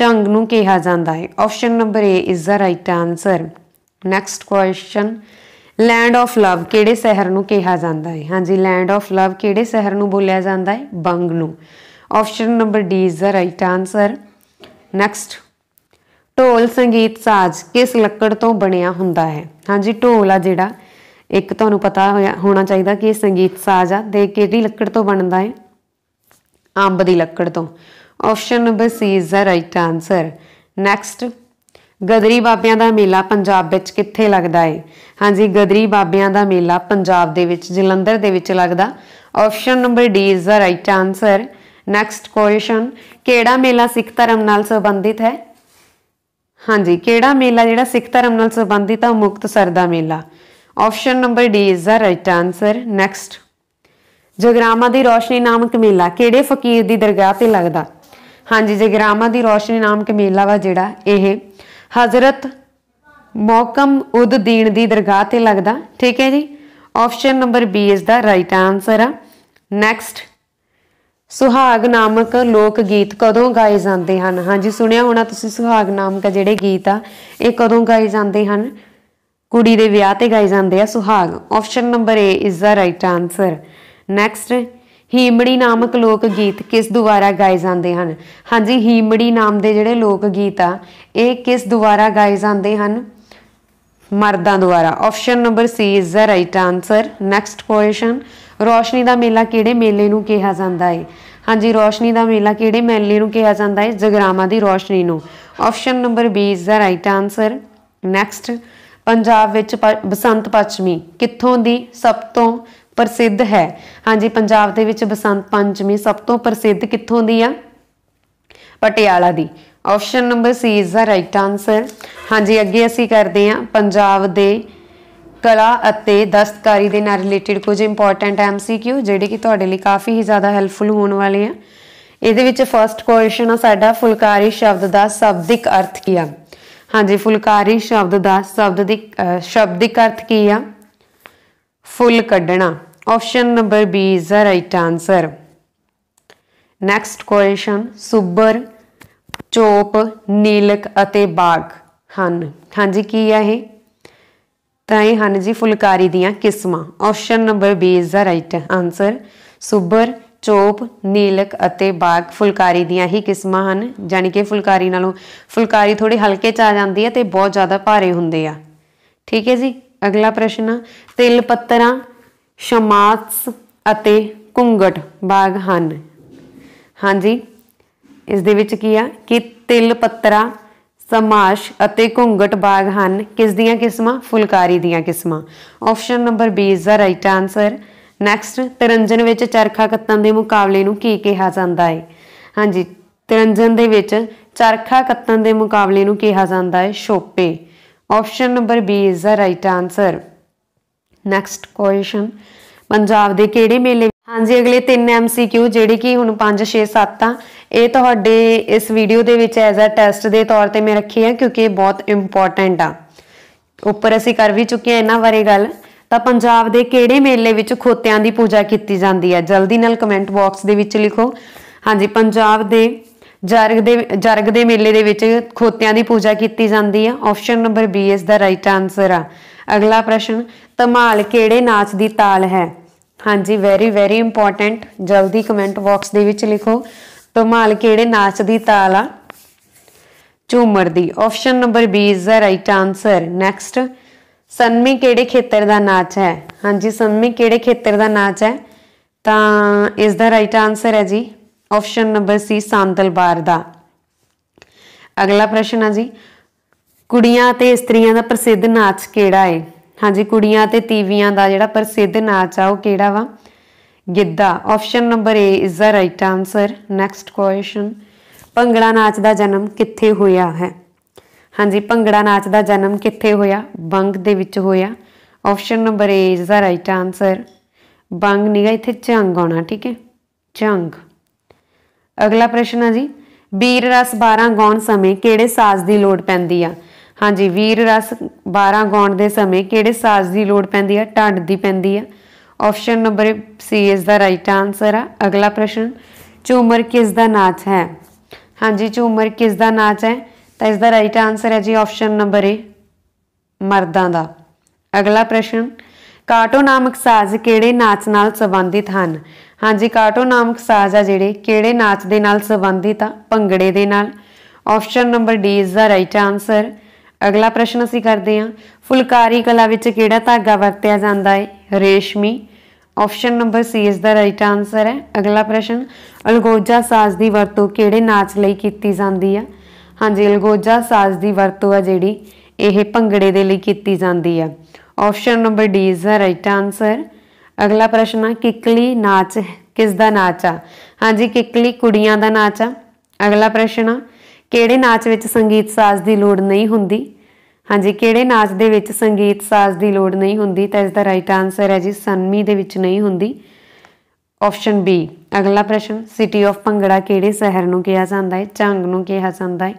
ਚੰਗ ਨੂੰ ਕਿਹਾ ਜਾਂਦਾ ਹੈ option number A is the right answer next question land of love ਕਿਹੜੇ ਸ਼ਹਿਰ ਨੂੰ ਕਿਹਾ ਜਾਂਦਾ ਹੈ ਹਾਂਜੀ ਲੈਂਡ ਆਫ ਲਵ ਕਿਹੜੇ ਸ਼ਹਿਰ ਨੂੰ ਬੋਲਿਆ ਜਾਂਦਾ ਹੈ ਬੰਗ ਨੂੰ option number D is the right answer next ਢੋਲ ਸੰਗੀਤ ਸਾਜ਼ ਕਿਸ ਲੱਕੜ ਤੋਂ ਬਣਿਆ ਹੁੰਦਾ ਹੈ ਹਾਂਜੀ ਢੋਲ ਆ ਜਿਹੜਾ ਇੱਕ ਤੁਹਾਨੂੰ ਪਤਾ ਹੋਣਾ ਚਾਹੀਦਾ ਕਿ ਇਹ ਸੰਗੀਤ ਸਾਜ਼ ਆ ਦੇ ਕਿਹੜੀ ਲੱਕੜ ਤੋਂ ਬਣਦਾ ਹੈ ਆਂਬ ਦੀ ਲੱਕੜ ਤੋਂ option number C is the right answer next ਗਦਰੀ ਬਾਬਿਆਂ ਦਾ ਮੇਲਾ ਪੰਜਾਬ ਵਿੱਚ ਕਿੱਥੇ ਲੱਗਦਾ ਹੈ ਹਾਂਜੀ ਗਦਰੀ ਬਾਬਿਆਂ ਦਾ ਮੇਲਾ ਪੰਜਾਬ ਦੇ ਵਿੱਚ ਜਲੰਧਰ ਦੇ ਵਿੱਚ ਲੱਗਦਾ option number D is the right answer next question ਕਿਹੜਾ ਮੇਲਾ ਸਿੱਖ ਧਰਮ ਨਾਲ ਸੰਬੰਧਿਤ ਹੈ ਹਾਂਜੀ ਕਿਹੜਾ ਮੇਲਾ ਜਿਹੜਾ ਸਿੱਖ ਧਰਮ ਨਾਲ ਸੰਬੰਧਿਤ ਹੈ ਮੁਕਤ ਸਰਦਾ ਮੇਲਾ option number D is the right answer next ਜਗਰਾਮਾ ਦੀ ਰੋਸ਼ਨੀ ਨਾਮਕ ਮੇਲਾ ਕਿਹੜੇ ਫਕੀਰ ਦੀ ਦਰਗਾਹ ਤੇ ਲੱਗਦਾ ਹਾਂਜੀ ਜਗਰਾਮਾ ਦੀ ਰੋਸ਼ਨੀ ਨਾਮਕ ਮੇਲਾ ਵਾ ਜਿਹੜਾ ਇਹ ਹਜ਼ਰਤ ਮੌਕਮ ਉਦ ਦੀਨ ਦੀ ਦਰਗਾਹ ਤੇ ਲੱਗਦਾ ਠੀਕ ਹੈ ਜੀ option number B is the right answer ਆ ਨੈਕਸਟ ਸੁਹਾਗ ਨਾਮਕ ਲੋਕ ਗੀਤ ਕਦੋਂ ਗਾਏ ਜਾਂਦੇ ਹਨ ਹਾਂਜੀ ਸੁਣਿਆ ਹੋਣਾ ਤੁਸੀਂ ਸੁਹਾਗ ਨਾਮਕ ਜਿਹੜੇ ਗੀਤ ਆ ਇਹ ਕਦੋਂ ਗਾਏ ਜਾਂਦੇ ਹਨ ਕੁੜੀ ਦੇ ਵਿਆਹ ਤੇ ਗਾਏ ਜਾਂਦੇ ਆ ਸੁਹਾਗ option number A is the right answer next ਹੀਮੜੀ ਨਾਮਕ ਲੋਕ ਗੀਤ ਕਿਸ ਦੁਆਰਾ ਗਾਏ ਜਾਂਦੇ ਹਨ ਹਾਂਜੀ ਹੀਮੜੀ ਨਾਮ ਦੇ ਜਿਹੜੇ ਲੋਕ ਗੀਤ ਆ ਇਹ ਕਿਸ ਦੁਆਰਾ ਗਾਏ ਜਾਂਦੇ ਹਨ ਮਰਦਾਂ ਦੁਆਰਾ option number C is the right answer next question ਰੋਸ਼ਨੀ ਦਾ ਮੇਲਾ ਕਿਹੜੇ ਮੇਲੇ ਨੂੰ ਕਿਹਾ ਜਾਂਦਾ ਹੈ ਹਾਂਜੀ ਰੋਸ਼ਨੀ ਦਾ ਮੇਲਾ ਕਿਹੜੇ ਮੇਲੇ ਨੂੰ ਕਿਹਾ ਜਾਂਦਾ ਹੈ ਜਗਰਾਮਾ ਦੀ ਰੋਸ਼ਨੀ ਨੂੰ option number B is the right answer next Punjab ਵਿੱਚ ਬਸੰਤ ਪੰਚਮੀ ਕਿੱਥੋਂ ਦੀ ਸਭ ਤੋਂ ਪ੍ਰਸਿੱਧ ਹੈ ਹਾਂਜੀ ਪੰਜਾਬ ਦੇ ਵਿੱਚ ਬਸੰਤ ਪੰਚਮੀ ਸਭ ਤੋਂ ਪ੍ਰਸਿੱਧ ਕਿੱਥੋਂ ਦੀ ਆ ਪਟਿਆਲਾ ਦੀ option number C is the right answer ਹਾਂਜੀ ਅੱਗੇ ਅਸੀਂ ਕਰਦੇ ਹਾਂ ਪੰਜਾਬ ਦੇ ਕਲਾ ਅਤੇ ਦਸਤਕਾਰੀ ਦੇ ਨਾਲ ਰਿਲੇਟਡ ਕੁਝ ਇੰਪੋਰਟੈਂਟ ਐਮਸੀਕਿਊ ਜਿਹੜੇ ਕਿ ਤੁਹਾਡੇ ਲਈ ਕਾਫੀ ਹੀ ਜ਼ਿਆਦਾ ਹੈਲਪਫੁਲ ਹੋਣ ਵਾਲੇ ਆ ਇਹਦੇ ਵਿੱਚ ਫਰਸਟ ਕੁਐਸਚਨ ਆ ਸਾਡਾ ਫੁਲਕਾਰੀ ਸ਼ਬਦ ਦਾ ਸ਼ਬਦਿਕ ਅਰਥ ਕੀ ਆ ਹਾਂਜੀ ਫੁਲਕਾਰੀ ਸ਼ਬਦ ਦਾ ਸ਼ਬਦਿਕ ਸ਼ਬਦਿਕ ਅਰਥ ਕੀ ਆ ਫੁੱਲ ਕੱਢਣਾ option number B is the right answer next question ਸੁਬਰ ਚੋਪ ਨੀਲਕ ਅਤੇ ਬਾਗ ਹਨ ਹਾਂਜੀ ਕੀ ਆ ਇਹ ਤਾਂ ਇਹ ਹਨ ਜੀ ਫੁਲਕਾਰੀ ਦੀਆਂ ਕਿਸਮਾਂ option number B is the right answer ਸੁਬਰ ਚੋਪ ਨੀਲਕ ਅਤੇ ਬਾਗ ਫੁਲਕਾਰੀ ਦੀਆਂ ਹੀ ਕਿਸਮਾਂ ਹਨ ਜਾਨੀ ਕਿ ਫੁਲਕਾਰੀ ਨਾਲੋਂ ਫੁਲਕਾਰੀ ਥੋੜੀ ਹਲਕੇ ਚ ਆ ਜਾਂਦੀ ਹੈ ਤੇ ਬਹੁਤ ਜ਼ਿਆਦਾ ਭਾਰੇ ਹੁੰਦੇ ਆ ਠੀਕ ਹੈ ਜੀ ਅਗਲਾ ਪ੍ਰਸ਼ਨ ਤਿਲ ਪੱਤਰਾ ਸ਼ਮਾਤਸ ਅਤੇ ਕੁੰਗਟ ਬਾਗ ਹਨ ਹਾਂਜੀ ਇਸ ਦੇ ਵਿੱਚ ਕੀ ਆ ਕਿ ਤਿਲ ਪੱਤਰਾ ਸਮਾਸ਼ ਅਤੇ ਘੁੰਗਟ ਬਾਗ ਹਨ ਕਿਸ ਦੀਆਂ ਕਿਸਮਾਂ ਫੁਲਕਾਰੀ ਦੀਆਂ ਕਿਸਮਾਂ option number B is the right answer next ਤਰੰਜਨ ਵਿੱਚ ਚਰਖਾ ਕੱਤਣ ਦੇ ਮੁਕਾਬਲੇ ਨੂੰ ਕੀ ਕਿਹਾ ਜਾਂਦਾ ਹੈ ਹਾਂਜੀ ਤਰੰਜਨ ਦੇ ਵਿੱਚ ਚਰਖਾ ਕੱਤਣ ਦੇ ਮੁਕਾਬਲੇ ਨੂੰ ਕਿਹਾ ਜਾਂਦਾ ਹੈ ਛੋਪੇ option number B is the right answer next question Punjab ਦੇ ਕਿਹੜੇ ਮੇਲੇ ਹਾਂਜੀ ਅਗਲੇ 3 ਐਮਸੀਕਿਊ ਜਿਹੜੇ ਕਿ ਹੁਣ 5 6 7 ਤਾਂ ਇਹ ਤੁਹਾਡੇ ਇਸ ਵੀਡੀਓ ਦੇ ਵਿੱਚ ਐਜ਼ ਅ ਟੈਸਟ ਦੇ ਤੌਰ ਤੇ ਮੈਂ ਰੱਖੀ ਆ ਕਿਉਂਕਿ ਇਹ ਬਹੁਤ ਇੰਪੋਰਟੈਂਟ ਆ ਉੱਪਰ ਅਸੀਂ ਕਰ ਵੀ ਚੁੱਕੇ ਆ ਇਹਨਾਂ ਬਾਰੇ ਗੱਲ ਤਾਂ ਪੰਜਾਬ ਦੇ ਕਿਹੜੇ ਮੇਲੇ ਵਿੱਚ ਖੋਤਿਆਂ ਦੀ ਪੂਜਾ ਕੀਤੀ ਜਾਂਦੀ ਹੈ ਜਲਦੀ ਨਾਲ ਕਮੈਂਟ ਬਾਕਸ ਦੇ ਵਿੱਚ ਲਿਖੋ ਹਾਂਜੀ ਪੰਜਾਬ ਦੇ ਜਰਗ ਦੇ ਜਰਗ ਦੇ ਮੇਲੇ ਦੇ ਵਿੱਚ ਖੋਤਿਆਂ ਦੀ ਪੂਜਾ ਕੀਤੀ ਜਾਂਦੀ ਹੈ option number B is the right answer ਆ ਅਗਲਾ ਪ੍ਰਸ਼ਨ ਧਮਾਲ ਕਿਹੜੇ ਨਾਚ ਦੀ ਤਾਲ ਹੈ ਹਾਂਜੀ ਵੈਰੀ ਵੈਰੀ ਇੰਪੋਰਟੈਂਟ ਜਲਦੀ ਕਮੈਂਟ ਬਾਕਸ ਦੇ ਵਿੱਚ ਲਿਖੋ ਧਮਾਲ ਕਿਹੜੇ ਨਾਚ ਦੀ ਤਾਲ ਆ ਝੂਮਰ ਦੀ option number B is the right answer next ਸੰਮੀ ਕਿਹੜੇ ਖੇਤਰ ਦਾ ਨਾਚ ਹੈ ਹਾਂਜੀ ਸੰਮੀ ਕਿਹੜੇ ਖੇਤਰ ਦਾ ਨਾਚ ਹੈ ਤਾਂ ਇਸ ਦਾ ਰਾਈਟ ਆਨਸਰ ਹੈ ਜੀ ਆਪਸ਼ਨ ਨੰਬਰ C ਸਾਂਦਲਬਾਰ ਦਾ ਅਗਲਾ ਪ੍ਰਸ਼ਨ ਹੈ ਜੀ ਕੁੜੀਆਂ ਤੇ ਇਸਤਰੀਆਂ ਦਾ ਪ੍ਰਸਿੱਧ ਨਾਚ ਕਿਹੜਾ ਹੈ ਹਾਂਜੀ ਕੁੜੀਆਂ ਤੇ ਤੀਵੀਆਂ ਦਾ ਜਿਹੜਾ ਪ੍ਰਸਿੱਧ ਨਾਚ ਆ ਉਹ ਕਿਹੜਾ ਵਾ giddha option number A is the right answer next question bhangra ਨਾਚ ਦਾ ਜਨਮ ਕਿੱਥੇ ਹੋਇਆ ਹੈ ਹਾਂਜੀ ਭੰਗੜਾ ਨਾਚ ਦਾ ਜਨਮ ਕਿੱਥੇ ਹੋਇਆ ਬੰਗ ਦੇ ਵਿੱਚ ਹੋਇਆ option number A is the right answer ਬੰਗ ਨਿਗਾ ਇੱਥੇ ਝੰਗ ਆਉਣਾ ਠੀਕ ਹੈ ਝੰਗ ਅਗਲਾ ਪ੍ਰਸ਼ਨ ਹੈ ਜੀ ਵੀਰ ਰਸ 12 ਗਾਉਣ ਸਮੇਂ ਕਿਹੜੇ ਸਾਜ਼ ਦੀ ਲੋੜ ਪੈਂਦੀ ਆ ਹਾਂਜੀ ਵੀਰ ਰਸ 12 ਗਾਉਣ ਦੇ ਸਮੇਂ ਕਿਹੜੇ ਸਾਜ਼ ਦੀ ਲੋੜ ਪੈਂਦੀ ਆ ਢੰਡ ਦੀ ਪੈਂਦੀ ਆ ਆਪਸ਼ਨ ਨੰਬਰ ਸੀ ਇਸ ਦਾ ਰਾਈਟ ਆਨਸਰ ਹੈ ਅਗਲਾ ਪ੍ਰਸ਼ਨ ਝੂਮਰ ਕਿਸ ਦਾ ਨਾਚ ਹੈ ਹਾਂਜੀ ਝੂਮਰ ਕਿਸ ਦਾ ਨਾਚ ਹੈ ਤਾਂ ਇਸ ਦਾ ਰਾਈਟ ਆਨਸਰ ਹੈ ਜੀ ਆਪਸ਼ਨ ਨੰਬਰ ਏ ਮਰਦਾਂ ਦਾ ਅਗਲਾ ਪ੍ਰਸ਼ਨ ਕਾਟੋ ਨਾਮਕ ਸਾਜ਼ ਕਿਹੜੇ ਨਾਚ ਨਾਲ ਸੰਬੰਧਿਤ ਹਨ ਹਾਂਜੀ ਕਾਟੋ ਨਾਮਕ ਸਾਜ਼ ਆ ਜਿਹੜੇ ਕਿਹੜੇ ਨਾਚ ਦੇ ਨਾਲ ਸੰਬੰਧਿਤ ਆ ਭੰਗੜੇ ਦੇ ਨਾਲ option number D is the right answer ਅਗਲਾ ਪ੍ਰਸ਼ਨ ਅਸੀਂ ਕਰਦੇ ਹਾਂ ਫੁਲਕਾਰੀ ਕਲਾ ਵਿੱਚ ਕਿਹੜਾ ਧਾਗਾ ਵਰਤਿਆ ਜਾਂਦਾ ਹੈ ਰੇਸ਼ਮੀ ਆਪਸ਼ਨ ਨੰਬਰ ਸੀ ਇਸ ਦਾ ਰਾਈਟ ਆਨਸਰ ਹੈ ਅਗਲਾ ਪ੍ਰਸ਼ਨ ਅਲਗੋਜਾ ਸਾਜ਼ ਦੀ ਵਰਤੋਂ ਕਿਹੜੇ ਨਾਚ ਲਈ ਕੀਤੀ ਜਾਂਦੀ ਆ ਹਾਂਜੀ ਅਲਗੋਜਾ ਸਾਜ਼ ਦੀ ਵਰਤੋਂ ਆ ਜਿਹੜੀ ਇਹ ਭੰਗੜੇ ਦੇ ਲਈ ਕੀਤੀ ਜਾਂਦੀ ਆ option number D is the right answer ਅਗਲਾ ਪ੍ਰਸ਼ਨ ਆ ਕਿਕਲੀ ਨਾਚ ਕਿਸ ਦਾ ਨਾਚ ਆ ਹਾਂਜੀ ਕਿਕਲੀ ਕੁੜੀਆਂ ਦਾ ਨਾਚ ਆ ਅਗਲਾ ਪ੍ਰਸ਼ਨ ਆ ਕਿਹੜੇ ਨਾਚ ਵਿੱਚ ਸੰਗੀਤ ਸਾਜ਼ ਦੀ ਲੋੜ ਨਹੀਂ ਹੁੰਦੀ ਹਾਂਜੀ ਕਿਹੜੇ ਨਾਚ ਦੇ ਵਿੱਚ ਸੰਗੀਤ ਸਾਜ਼ ਦੀ ਲੋੜ ਨਹੀਂ ਹੁੰਦੀ ਤਾਂ ਇਸ ਦਾ ਰਾਈਟ ਆਨਸਰ ਹੈ ਜੀ ਸੰਮੀ ਦੇ ਵਿੱਚ ਨਹੀਂ ਹੁੰਦੀ ਆਪਸ਼ਨ ਬੀ ਅਗਲਾ ਪ੍ਰਸ਼ਨ ਸਿਟੀ ਆਫ ਭੰਗੜਾ ਕਿਹੜੇ ਸ਼ਹਿਰ ਨੂੰ ਕਿਹਾ ਜਾਂਦਾ ਹੈ ਝੰਗ ਨੂੰ ਕਿਹਾ ਜਾਂਦਾ ਹੈ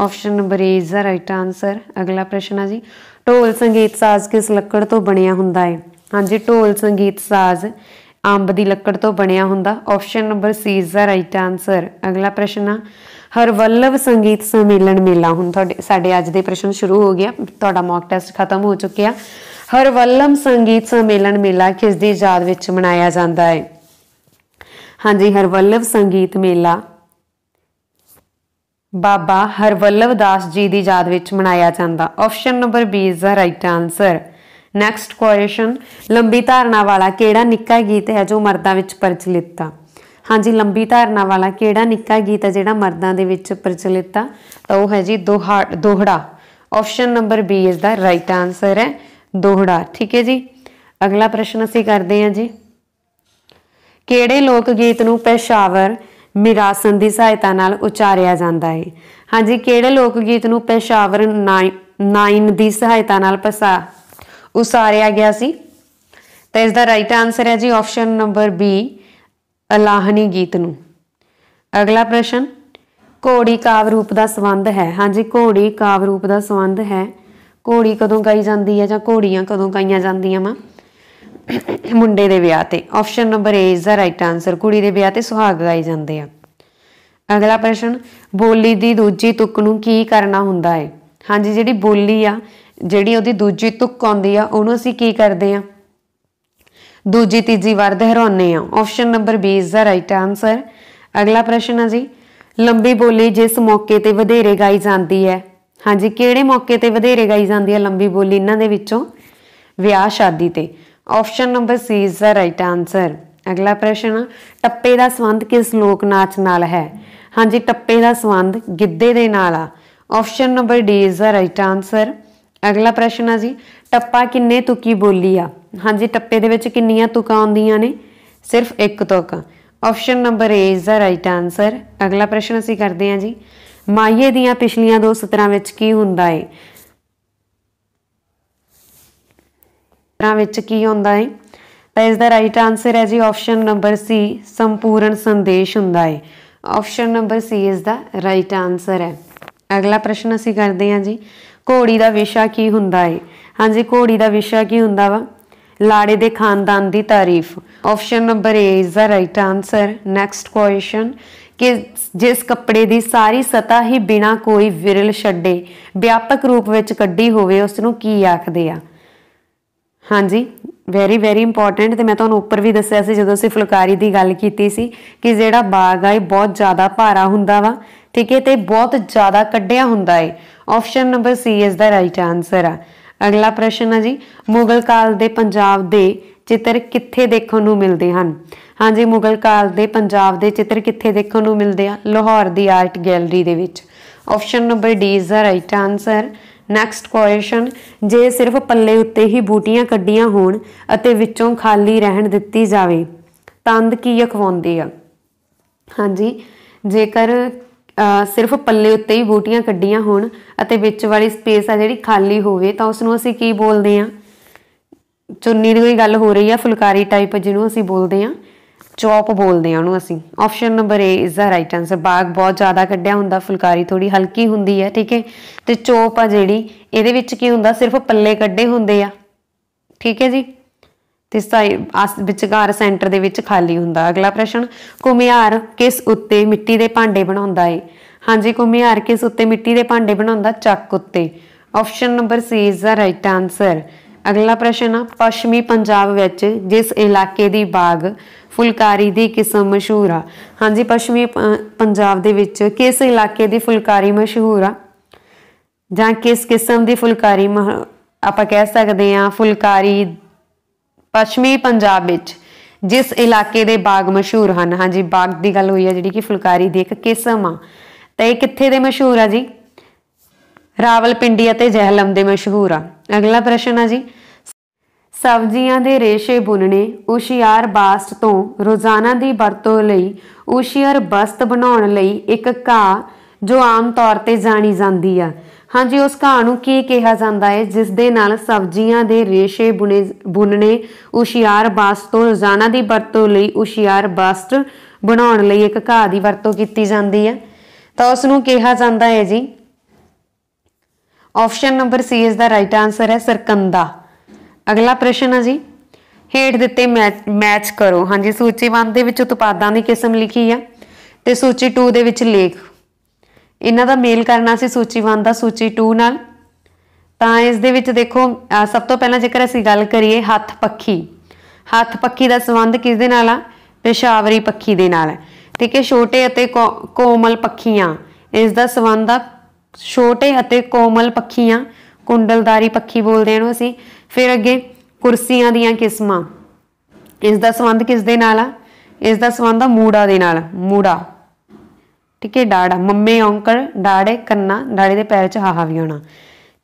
option number A is the right answer ਅਗਲਾ ਪ੍ਰਸ਼ਨ ਹੈ ਜੀ ਢੋਲ ਸੰਗੀਤ ਸਾਜ਼ ਕਿਸ ਲੱਕੜ ਤੋਂ ਬਣਿਆ ਹੁੰਦਾ ਹੈ ਹਾਂਜੀ ਢੋਲ ਸੰਗੀਤ ਸਾਜ਼ ਅੰਬ ਦੀ ਲੱਕੜ ਤੋਂ ਬਣਿਆ ਹੁੰਦਾ option number C is the right answer ਅਗਲਾ ਪ੍ਰਸ਼ਨ ਆ ਹਰਵੱਲਵ ਸੰਗੀਤ ਸੰਮੇਲਨ ਮੇਲਾ ਹੁਣ ਤੁਹਾਡੇ ਸਾਡੇ ਅੱਜ ਦੇ ਪ੍ਰਸ਼ਨ ਸ਼ੁਰੂ ਹੋ ਗਿਆ ਤੁਹਾਡਾ ਮੌਕ ਟੈਸਟ ਖਤਮ ਹੋ ਚੁੱਕਿਆ ਹਰਵੱਲਮ ਸੰਗੀਤ ਸੰਮੇਲਨ ਮੇਲਾ ਕਿਸ ਦੀ ਯਾਦ ਵਿੱਚ ਮਨਾਇਆ ਜਾਂਦਾ ਹੈ ਹਾਂਜੀ ਹਰਵੱਲਵ ਸੰਗੀਤ ਮੇਲਾ ਬਾਬਾ ਹਰਵੱਲਵ ਦਾਸ ਜੀ ਦੀ ਯਾਦ ਵਿੱਚ ਮਨਾਇਆ ਜਾਂਦਾ option number B is the right answer next question ਲੰਬੀ ਧਾਰਨਾ ਵਾਲਾ ਕਿਹੜਾ ਨਿੱਕਾ ਗੀਤ ਹੈ ਜੋ ਮਰਦਾਂ ਵਿੱਚ ਪ੍ਰਚਲਿਤ ਆ ਹਾਂਜੀ ਲੰਬੀ ਧਾਰਨਾ ਵਾਲਾ ਕਿਹੜਾ ਨਿੱਕਾ ਗੀਤ ਹੈ ਜਿਹੜਾ ਮਰਦਾਂ ਦੇ ਵਿੱਚ ਪ੍ਰਚਲਿਤ ਆ ਤਾਂ ਉਹ ਹੈ ਜੀ ਦੋਹੜਾ ਆਪਸ਼ਨ ਨੰਬਰ B ਇਸ ਦਾ ਰਾਈਟ ਆਨਸਰ ਹੈ ਦੋਹੜਾ ਠੀਕ ਹੈ ਜੀ ਅਗਲਾ ਪ੍ਰਸ਼ਨ ਅਸੀਂ ਕਰਦੇ ਹਾਂ ਜੀ ਕਿਹੜੇ ਲੋਕ ਗੀਤ ਨੂੰ ਪੇਸ਼ਾਵਰ ਮਿਰਾਸਨ ਦੀ ਸਹਾਇਤਾ ਨਾਲ ਉਚਾਰਿਆ ਜਾਂਦਾ ਹੈ ਹਾਂਜੀ ਕਿਹੜੇ ਲੋਕ ਗੀਤ ਨੂੰ ਪੇਸ਼ਾਵਰ 9 ਦੀ ਸਹਾਇਤਾ ਨਾਲ ਪਸਾ ਉਸਾਰਿਆ ਗਿਆ ਸੀ ਤਾਂ ਇਸ ਦਾ ਰਾਈਟ ਆਨਸਰ ਹੈ ਜੀ ਆਪਸ਼ਨ ਨੰਬਰ B ਅਲਾਹਣੀ ਗੀਤ ਨੂੰ ਅਗਲਾ ਪ੍ਰਸ਼ਨ ਘੋੜੀ ਕਾਵ ਰੂਪ ਦਾ ਸੰਬੰਧ ਹੈ ਹਾਂਜੀ ਘੋੜੀ ਕਾਵ ਰੂਪ ਦਾ ਸੰਬੰਧ ਹੈ ਘੋੜੀ ਕਦੋਂ ਗਾਈ ਜਾਂਦੀ ਹੈ ਜਾਂ ਘੋੜੀਆਂ ਕਦੋਂ ਗਾਈਆਂ ਜਾਂਦੀਆਂ ਵਾ ਮੁੰਡੇ ਦੇ ਵਿਆਹ ਤੇ option number A is the right answer ਕੁੜੀ ਦੇ ਵਿਆਹ ਤੇ ਸੁਹਾਗ ਗਾਏ ਜਾਂਦੇ ਆ ਅਗਲਾ ਪ੍ਰਸ਼ਨ ਬੋਲੀ ਦੀ ਦੂਜੀ ਤੁਕ ਨੂੰ ਕੀ ਕਰਨਾ ਹੁੰਦਾ ਹੈ ਹਾਂਜੀ ਜਿਹੜੀ ਬੋਲੀ ਆ ਜਿਹੜੀ ਉਹਦੀ ਦੂਜੀ ਤੁਕ ਆਉਂਦੀ ਆ ਉਹਨੂੰ ਅਸੀਂ ਕੀ ਕਰਦੇ ਆ ਦੂਜੀ ਤੀਜੀ ਵਾਰ ਦਹਰਾਉਨੇ ਆ option number B is the right answer ਅਗਲਾ ਪ੍ਰਸ਼ਨ ਹੈ ਜੀ ਲੰਬੀ ਬੋਲੀ ਜਿਸ ਮੌਕੇ ਤੇ ਵਧੇਰੇ ਗਾਈ ਜਾਂਦੀ ਹੈ ਹਾਂਜੀ ਕਿਹੜੇ ਮੌਕੇ ਤੇ ਵਧੇਰੇ ਗਾਈ ਜਾਂਦੀ ਹੈ ਲੰਬੀ ਬੋਲੀ ਇਹਨਾਂ ਦੇ ਵਿੱਚੋਂ ਵਿਆਹ ਸ਼ਾਦੀ ਤੇ option number C is the right answer ਅਗਲਾ ਪ੍ਰਸ਼ਨ ਟੱਪੇ ਦਾ ਸੰਬੰਧ ਕਿਸ ਲੋਕ ਨਾਚ ਨਾਲ ਹੈ ਹਾਂਜੀ ਟੱਪੇ ਦਾ ਸੰਬੰਧ ਗਿੱਧੇ ਦੇ ਨਾਲ ਆ option number D is the right answer ਅਗਲਾ ਪ੍ਰਸ਼ਨ ਆ ਜੀ ਟੱਪਾ ਕਿੰਨੇ ਤੁਕੀ ਬੋਲੀ ਆ ਹਾਂਜੀ ਟੱਪੇ ਦੇ ਵਿੱਚ ਕਿੰਨੀਆਂ ਤੁਕਾਂ ਆਉਂਦੀਆਂ ਨੇ ਸਿਰਫ ਇੱਕ ਤੁਕ option number A is the right answer ਅਗਲਾ ਪ੍ਰਸ਼ਨ ਅਸੀਂ ਕਰਦੇ ਹਾਂ ਜੀ ਮਾਈਏ ਦੀਆਂ ਪਿਛਲੀਆਂ ਦੋ ਸਤਰਾਂ ਵਿੱਚ ਕੀ ਹੁੰਦਾ ਏ ਸਤਰਾਂ ਵਿੱਚ ਕੀ ਹੁੰਦਾ ਏ ਤਾਂ ਇਸ ਦਾ ਰਾਈਟ ਆਨਸਰ ਹੈ ਜੀ ਆਪਸ਼ਨ ਨੰਬਰ C ਸੰਪੂਰਨ ਸੰਦੇਸ਼ ਹੁੰਦਾ ਏ option number C is the right answer ਹੈ ਅਗਲਾ ਪ੍ਰਸ਼ਨ ਅਸੀਂ ਕਰਦੇ ਹਾਂ ਜੀ ਘੋੜੀ ਦਾ ਵਿਸ਼ਾ ਕੀ ਹੁੰਦਾ ਹੈ ਹਾਂਜੀ ਘੋੜੀ ਦਾ ਵਿਸ਼ਾ ਕੀ ਹੁੰਦਾ ਵਾ ਲਾੜੇ ਦੇ ਖਾਨਦਾਨ ਦੀ ਤਾਰੀਫ option number A is the right answer next question ਕਿ ਜਿਸ ਕੱਪੜੇ ਦੀ ਸਾਰੀ ਸਤਾ ਹੀ ਬਿਨਾ ਕੋਈ ਵਿਰਲ ਛੱਡੇ ਵਿਆਪਕ ਰੂਪ ਵਿੱਚ ਕੱਢੀ ਹੋਵੇ ਉਸ ਨੂੰ ਕੀ ਆਖਦੇ ਆ ਹਾਂਜੀ ਵੈਰੀ ਵੈਰੀ ਇੰਪੋਰਟੈਂਟ ਤੇ ਮੈਂ ਤੁਹਾਨੂੰ ਉੱਪਰ ਵੀ ਦੱਸਿਆ ਸੀ ਜਦੋਂ ਅਸੀਂ ਫੁਲਕਾਰੀ ਦੀ ਗੱਲ ਕੀਤੀ ਸੀ ਕਿ ਜਿਹੜਾ ਬਾਗ ਆ ਇਹ ਬਹੁਤ ਜ਼ਿਆਦਾ ਭਾਰਾ ਹੁੰਦਾ ਵਾ ਠੀਕ ਹੈ ਤੇ ਬਹੁਤ ਜ਼ਿਆਦਾ ਕੱਢਿਆ ਹੁੰਦਾ ਹੈ ਆਪਸ਼ਨ ਨੰਬਰ ਸੀ ਇਸ ਦਾ ਰਾਈਟ ਆਨਸਰ ਆ ਅਗਲਾ ਪ੍ਰਸ਼ਨ ਹੈ ਜੀ ਮੁਗਲ ਕਾਲ ਦੇ ਪੰਜਾਬ ਦੇ ਚਿੱਤਰ ਕਿੱਥੇ ਦੇਖਣ ਨੂੰ ਮਿਲਦੇ ਹਨ ਹਾਂਜੀ ਮੁਗਲ ਕਾਲ ਦੇ ਪੰਜਾਬ ਦੇ ਚਿੱਤਰ ਕਿੱਥੇ ਦੇਖਣ ਨੂੰ ਮਿਲਦੇ ਆ ਲਾਹੌਰ ਦੀ ਆਰਟ ਗੈਲਰੀ ਦੇ ਵਿੱਚ option number D is the right answer next question ਜੇ ਸਿਰਫ ਪੱਲੇ ਉੱਤੇ ਹੀ ਬੂਟੀਆਂ ਕੱਢੀਆਂ ਹੋਣ ਅਤੇ ਵਿੱਚੋਂ ਖਾਲੀ ਰਹਿਣ ਦਿੱਤੀ ਜਾਵੇ ਤੰਦ ਕੀ ਅਖਵਾਉਂਦੀ ਆ ਹਾਂਜੀ ਜੇਕਰ ਸਿਰਫ ਪੱਲੇ ਉੱਤੇ ਹੀ ਬੂਟੀਆਂ ਕੱਢੀਆਂ ਹੋਣ ਅਤੇ ਵਿੱਚ ਵਾਲੀ ਸਪੇਸ ਆ ਜਿਹੜੀ ਖਾਲੀ ਹੋਵੇ ਤਾਂ ਉਸ ਨੂੰ ਅਸੀਂ ਕੀ ਬੋਲਦੇ ਆ ਚੁੰਨੀ ਦੀ ਕੋਈ ਗੱਲ ਹੋ ਰਹੀ ਆ ਫੁਲਕਾਰੀ ਟਾਈਪ ਜਿਹਨੂੰ ਅਸੀਂ ਬੋਲਦੇ ਆ ਚੌਪ ਬੋਲਦੇ ਆ ਉਹਨੂੰ ਅਸੀਂ option number A is the right answer ਬਾਗ ਬਹੁਤ ਜ਼ਿਆਦਾ ਕੱਢਿਆ ਹੁੰਦਾ ਫੁਲਕਾਰੀ ਥੋੜੀ ਹਲਕੀ ਹੁੰਦੀ ਹੈ ਠੀਕ ਹੈ ਤੇ ਚੌਪ ਆ ਜਿਹੜੀ ਇਹਦੇ ਵਿੱਚ ਕੀ ਹੁੰਦਾ ਸਿਰਫ ਪੱਲੇ ਕੱਢੇ ਹੁੰਦੇ ਆ ਠੀਕ ਹੈ ਜੀ ਤੇ ਸਾਈਡ ਵਿਚਕਾਰ ਸੈਂਟਰ ਦੇ ਵਿੱਚ ਖਾਲੀ ਹੁੰਦਾ ਅਗਲਾ ਪ੍ਰਸ਼ਨ ਕੁਮਿਆਰ ਕਿਸ ਉੱਤੇ ਮਿੱਟੀ ਦੇ ਭਾਂਡੇ ਬਣਾਉਂਦਾ ਏ ਹਾਂਜੀ ਕੁਮਿਆਰ ਕਿਸ ਉੱਤੇ ਮਿੱਟੀ ਦੇ ਭਾਂਡੇ ਬਣਾਉਂਦਾ ਚੱਕ ਉੱਤੇ option number C is the right answer ਅਗਲਾ ਪ੍ਰਸ਼ਨ ਆ ਪੱਛਮੀ ਪੰਜਾਬ ਵਿੱਚ ਜਿਸ ਇਲਾਕੇ ਦੀ ਬਾਗ ਫੁਲਕਾਰੀ ਦੀ ਕਿਸਮ ਮਸ਼ਹੂਰ ਆ ਹਾਂਜੀ ਪੱਛਮੀ ਪੰਜਾਬ ਦੇ ਵਿੱਚ ਕਿਸ ਇਲਾਕੇ ਦੀ ਫੁਲਕਾਰੀ ਮਸ਼ਹੂਰ ਆ ਜਾਂ ਕਿਸ ਕਿਸਮ ਦੀ ਫੁਲਕਾਰੀ ਆਪਾਂ ਕਹਿ ਸਕਦੇ ਆ ਫੁਲਕਾਰੀ ਪੱਛਮੀ ਪੰਜਾਬ ਵਿੱਚ ਜਿਸ ਇਲਾਕੇ ਦੇ ਬਾਗ ਮਸ਼ਹੂਰ ਹਨ ਹਾਂਜੀ ਬਾਗ ਦੀ ਗੱਲ ਹੋਈ ਹੈ ਜਿਹੜੀ ਕਿ ਫੁਲਕਾਰੀ ਦੀ ਇੱਕ ਕਿਸਮ ਆ ਤਾਂ ਇਹ ਕਿੱਥੇ ਦੇ ਮਸ਼ਹੂਰ ਆ ਜੀ ਰਾਵਲਪਿੰਡੀ ਅਤੇ ਜਹਿਲਮ ਦੇ ਮਸ਼ਹੂਰ ਆ ਅਗਲਾ ਪ੍ਰਸ਼ਨ ਆ ਜੀ ਸਬਜ਼ੀਆਂ ਦੇ ਰੇਸ਼ੇ ਬੁਣਨੇ ਉਸ਼ਿਆਰ ਬਾਸਟ ਤੋਂ ਰੋਜ਼ਾਨਾ ਦੀ ਵਰਤੋਂ ਲਈ ਉਸ਼ਿਆਰ ਬਸਤ ਬਣਾਉਣ ਲਈ ਇੱਕ ਕਾ ਜੋ ਆਮ ਤੌਰ ਤੇ ਜਾਣੀ ਜਾਂਦੀ ਆ ਹਾਂਜੀ ਉਸ ਘਾਹ ਨੂੰ ਕੀ ਕਿਹਾ ਜਾਂਦਾ ਹੈ ਜਿਸ ਦੇ ਨਾਲ ਸਬਜ਼ੀਆਂ ਦੇ ਰੇਸ਼ੇ ਬੁਨੇ ਬੁਣਨੇ ਹੁਸ਼ਿਆਰ ਬਾਸ ਤੋਂ ਰੋਜ਼ਾਨਾ ਦੀ ਵਰਤੋਂ ਲਈ ਹੁਸ਼ਿਆਰ ਬਾਸਟ ਬਣਾਉਣ ਲਈ ਇੱਕ ਘਾਹ ਦੀ ਵਰਤੋਂ ਕੀਤੀ ਜਾਂਦੀ ਹੈ ਤਾਂ ਉਸ ਨੂੰ ਕਿਹਾ ਜਾਂਦਾ ਹੈ ਜੀ ਆਪਸ਼ਨ ਨੰਬਰ ਸੀ ਇਸ ਦਾ ਰਾਈਟ ਆਨਸਰ ਹੈ ਸਰਕੰਦਾ ਅਗਲਾ ਪ੍ਰਸ਼ਨ ਹੈ ਜੀ ਹੇਠ ਦਿੱਤੇ ਮੈਚ ਕਰੋ ਹਾਂਜੀ ਸੂਚੀ 1 ਦੇ ਵਿੱਚ ਉਤਪਾਦਾਂ ਦੀ ਕਿਸਮ ਲਿਖੀ ਆ ਤੇ ਸੂਚੀ 2 ਦੇ ਵਿੱਚ ਲੇਖ ਇਹਨਾਂ ਦਾ ਮੇਲ ਕਰਨਾ ਸੀ ਸੂਚੀ 1 ਦਾ ਸੂਚੀ 2 ਨਾਲ ਤਾਂ ਇਸ ਦੇ ਵਿੱਚ ਦੇਖੋ ਸਭ ਤੋਂ ਪਹਿਲਾਂ ਜੇਕਰ ਅਸੀਂ ਗੱਲ ਕਰੀਏ ਹੱਥ ਪੱਖੀ ਹੱਥ ਪੱਖੀ ਦਾ ਸੰਬੰਧ ਕਿਸ ਦੇ ਨਾਲ ਆ ਪੇਸ਼ਾਵਰੀ ਪੱਖੀ ਦੇ ਨਾਲ ਠੀਕ ਹੈ ਛੋਟੇ ਅਤੇ ਕੋਮਲ ਪੱਖੀਆਂ ਇਸ ਦਾ ਸੰਬੰਧ ਆ ਛੋਟੇ ਅਤੇ ਕੋਮਲ ਪੱਖੀਆਂ ਕੁੰਡਲਦਾਰੀ ਪੱਖੀ ਬੋਲਦੇ ਨੂੰ ਅਸੀਂ ਫਿਰ ਅੱਗੇ ਕੁਰਸੀਆਂ ਦੀਆਂ ਕਿਸਮਾਂ ਇਸ ਦਾ ਸੰਬੰਧ ਕਿਸ ਦੇ ਨਾਲ ਆ ਇਸ ਦਾ ਸੰਬੰਧ ਆ ਮੂੜਾ ਦੇ ਨਾਲ ਮੂੜਾ ਠੀਕ ਹੈ ਡਾੜਾ ਮੰਮੇ ਔਂਕਲ ਡਾੜੇ ਕੰਨਾ ਡਾੜੇ ਦੇ ਪੈਰ 'ਚ ਹਾਹਾ ਵੀ ਆਉਣਾ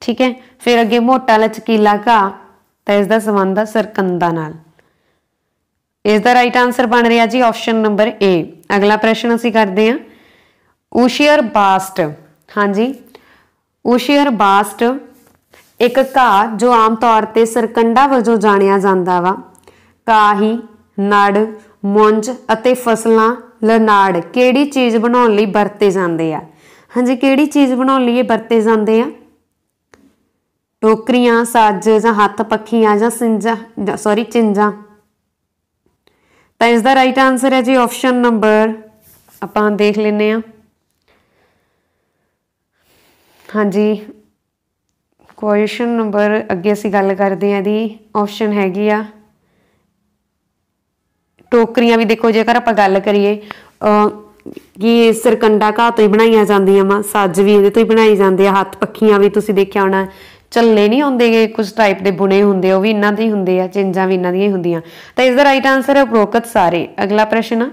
ਠੀਕ ਹੈ ਫਿਰ ਅੱਗੇ ਮੋਟਾ ਲਚਕੀਲਾ ਕਾ ਤਾਂ ਇਸ ਦਾ ਸੰਬੰਧ ਆ ਸਰਕੰਦਾ ਨਾਲ ਇਸ ਦਾ ਰਾਈਟ ਆਨਸਰ ਬਣ ਰਿਹਾ ਜੀ ਆਪਸ਼ਨ ਨੰਬਰ A ਅਗਲਾ ਪ੍ਰਸ਼ਨ ਅਸੀਂ ਕਰਦੇ ਹਾਂ ਉਸ਼ੀਅਰ ਬਾਸਟ ਹਾਂਜੀ ਉਸ਼ੀਅਰ ਬਾਸਟ ਇੱਕ ਕਾ ਜੋ ਆਮ ਤੌਰ ਤੇ ਸਰਕੰਡਾ ਵਜੋਂ ਜਾਣਿਆ ਜਾਂਦਾ ਵਾ ਕਾਹੀ ਨੜ ਮੁੰਜ ਅਤੇ ਫਸਲਾਂ ਲਨਾੜ ਕਿਹੜੀ ਚੀਜ਼ ਬਣਾਉਣ ਲਈ ਵਰਤੇ ਜਾਂਦੇ ਆ ਹਾਂਜੀ ਕਿਹੜੀ ਚੀਜ਼ ਬਣਾਉਣ ਲਈ ਇਹ ਵਰਤੇ ਜਾਂਦੇ ਆ ਟੋਕਰੀਆਂ ਸਾਜ ਜਾਂ ਹੱਥ ਪੱਖੀਆਂ ਜਾਂ ਸਿੰਜਾ ਸੌਰੀ ਚਿੰਜਾ ਤਾਂ ਇਸ ਦਾ ਰਾਈਟ ਆਨਸਰ ਹੈ ਜੀ ਆਪਸ਼ਨ ਨੰਬਰ ਆਪਾਂ ਦੇਖ ਲੈਨੇ ਆ ਹਾਂਜੀ ਕੁਐਸਚਨ ਨੰਬਰ ਅੱਗੇ ਅਸੀਂ ਗੱਲ ਕਰਦੇ ਆਂ ਦੀ ਆਪਸ਼ਨ ਹੈਗੀ ਆ ਟੋਕਰੀਆਂ ਵੀ ਦੇਖੋ ਜੇਕਰ ਆਪਾਂ ਗੱਲ ਕਰੀਏ ਕਿ ਸਰਕੰਡਾ ਘਾਹ ਤੋਂ ਹੀ ਬਣਾਈਆਂ ਜਾਂਦੀਆਂ ਵਾ ਸੱਜ ਵੀ ਇਹਦੇ ਤੋਂ ਹੀ ਬਣਾਈ ਜਾਂਦੇ ਆ ਹੱਥ ਪੱਖੀਆਂ ਵੀ ਤੁਸੀਂ ਦੇਖਿਆ ਹੋਣਾ ਚੱਲੇ ਨਹੀਂ ਹੁੰਦੇਗੇ ਕੁਝ ਟਾਈਪ ਦੇ ਬੁਨੇ ਹੁੰਦੇ ਉਹ ਵੀ ਇਹਨਾਂ ਦੇ ਹੁੰਦੇ ਆ ਚਿੰਜਾਂ ਵੀ ਇਹਨਾਂ ਦੀਆਂ ਹੀ ਹੁੰਦੀਆਂ ਤਾਂ ਇਸ ਦਾ ਰਾਈਟ ਆਨਸਰ ਹੈ ਉਪਰੋਕਤ ਸਾਰੇ ਅਗਲਾ ਪ੍ਰਸ਼ਨ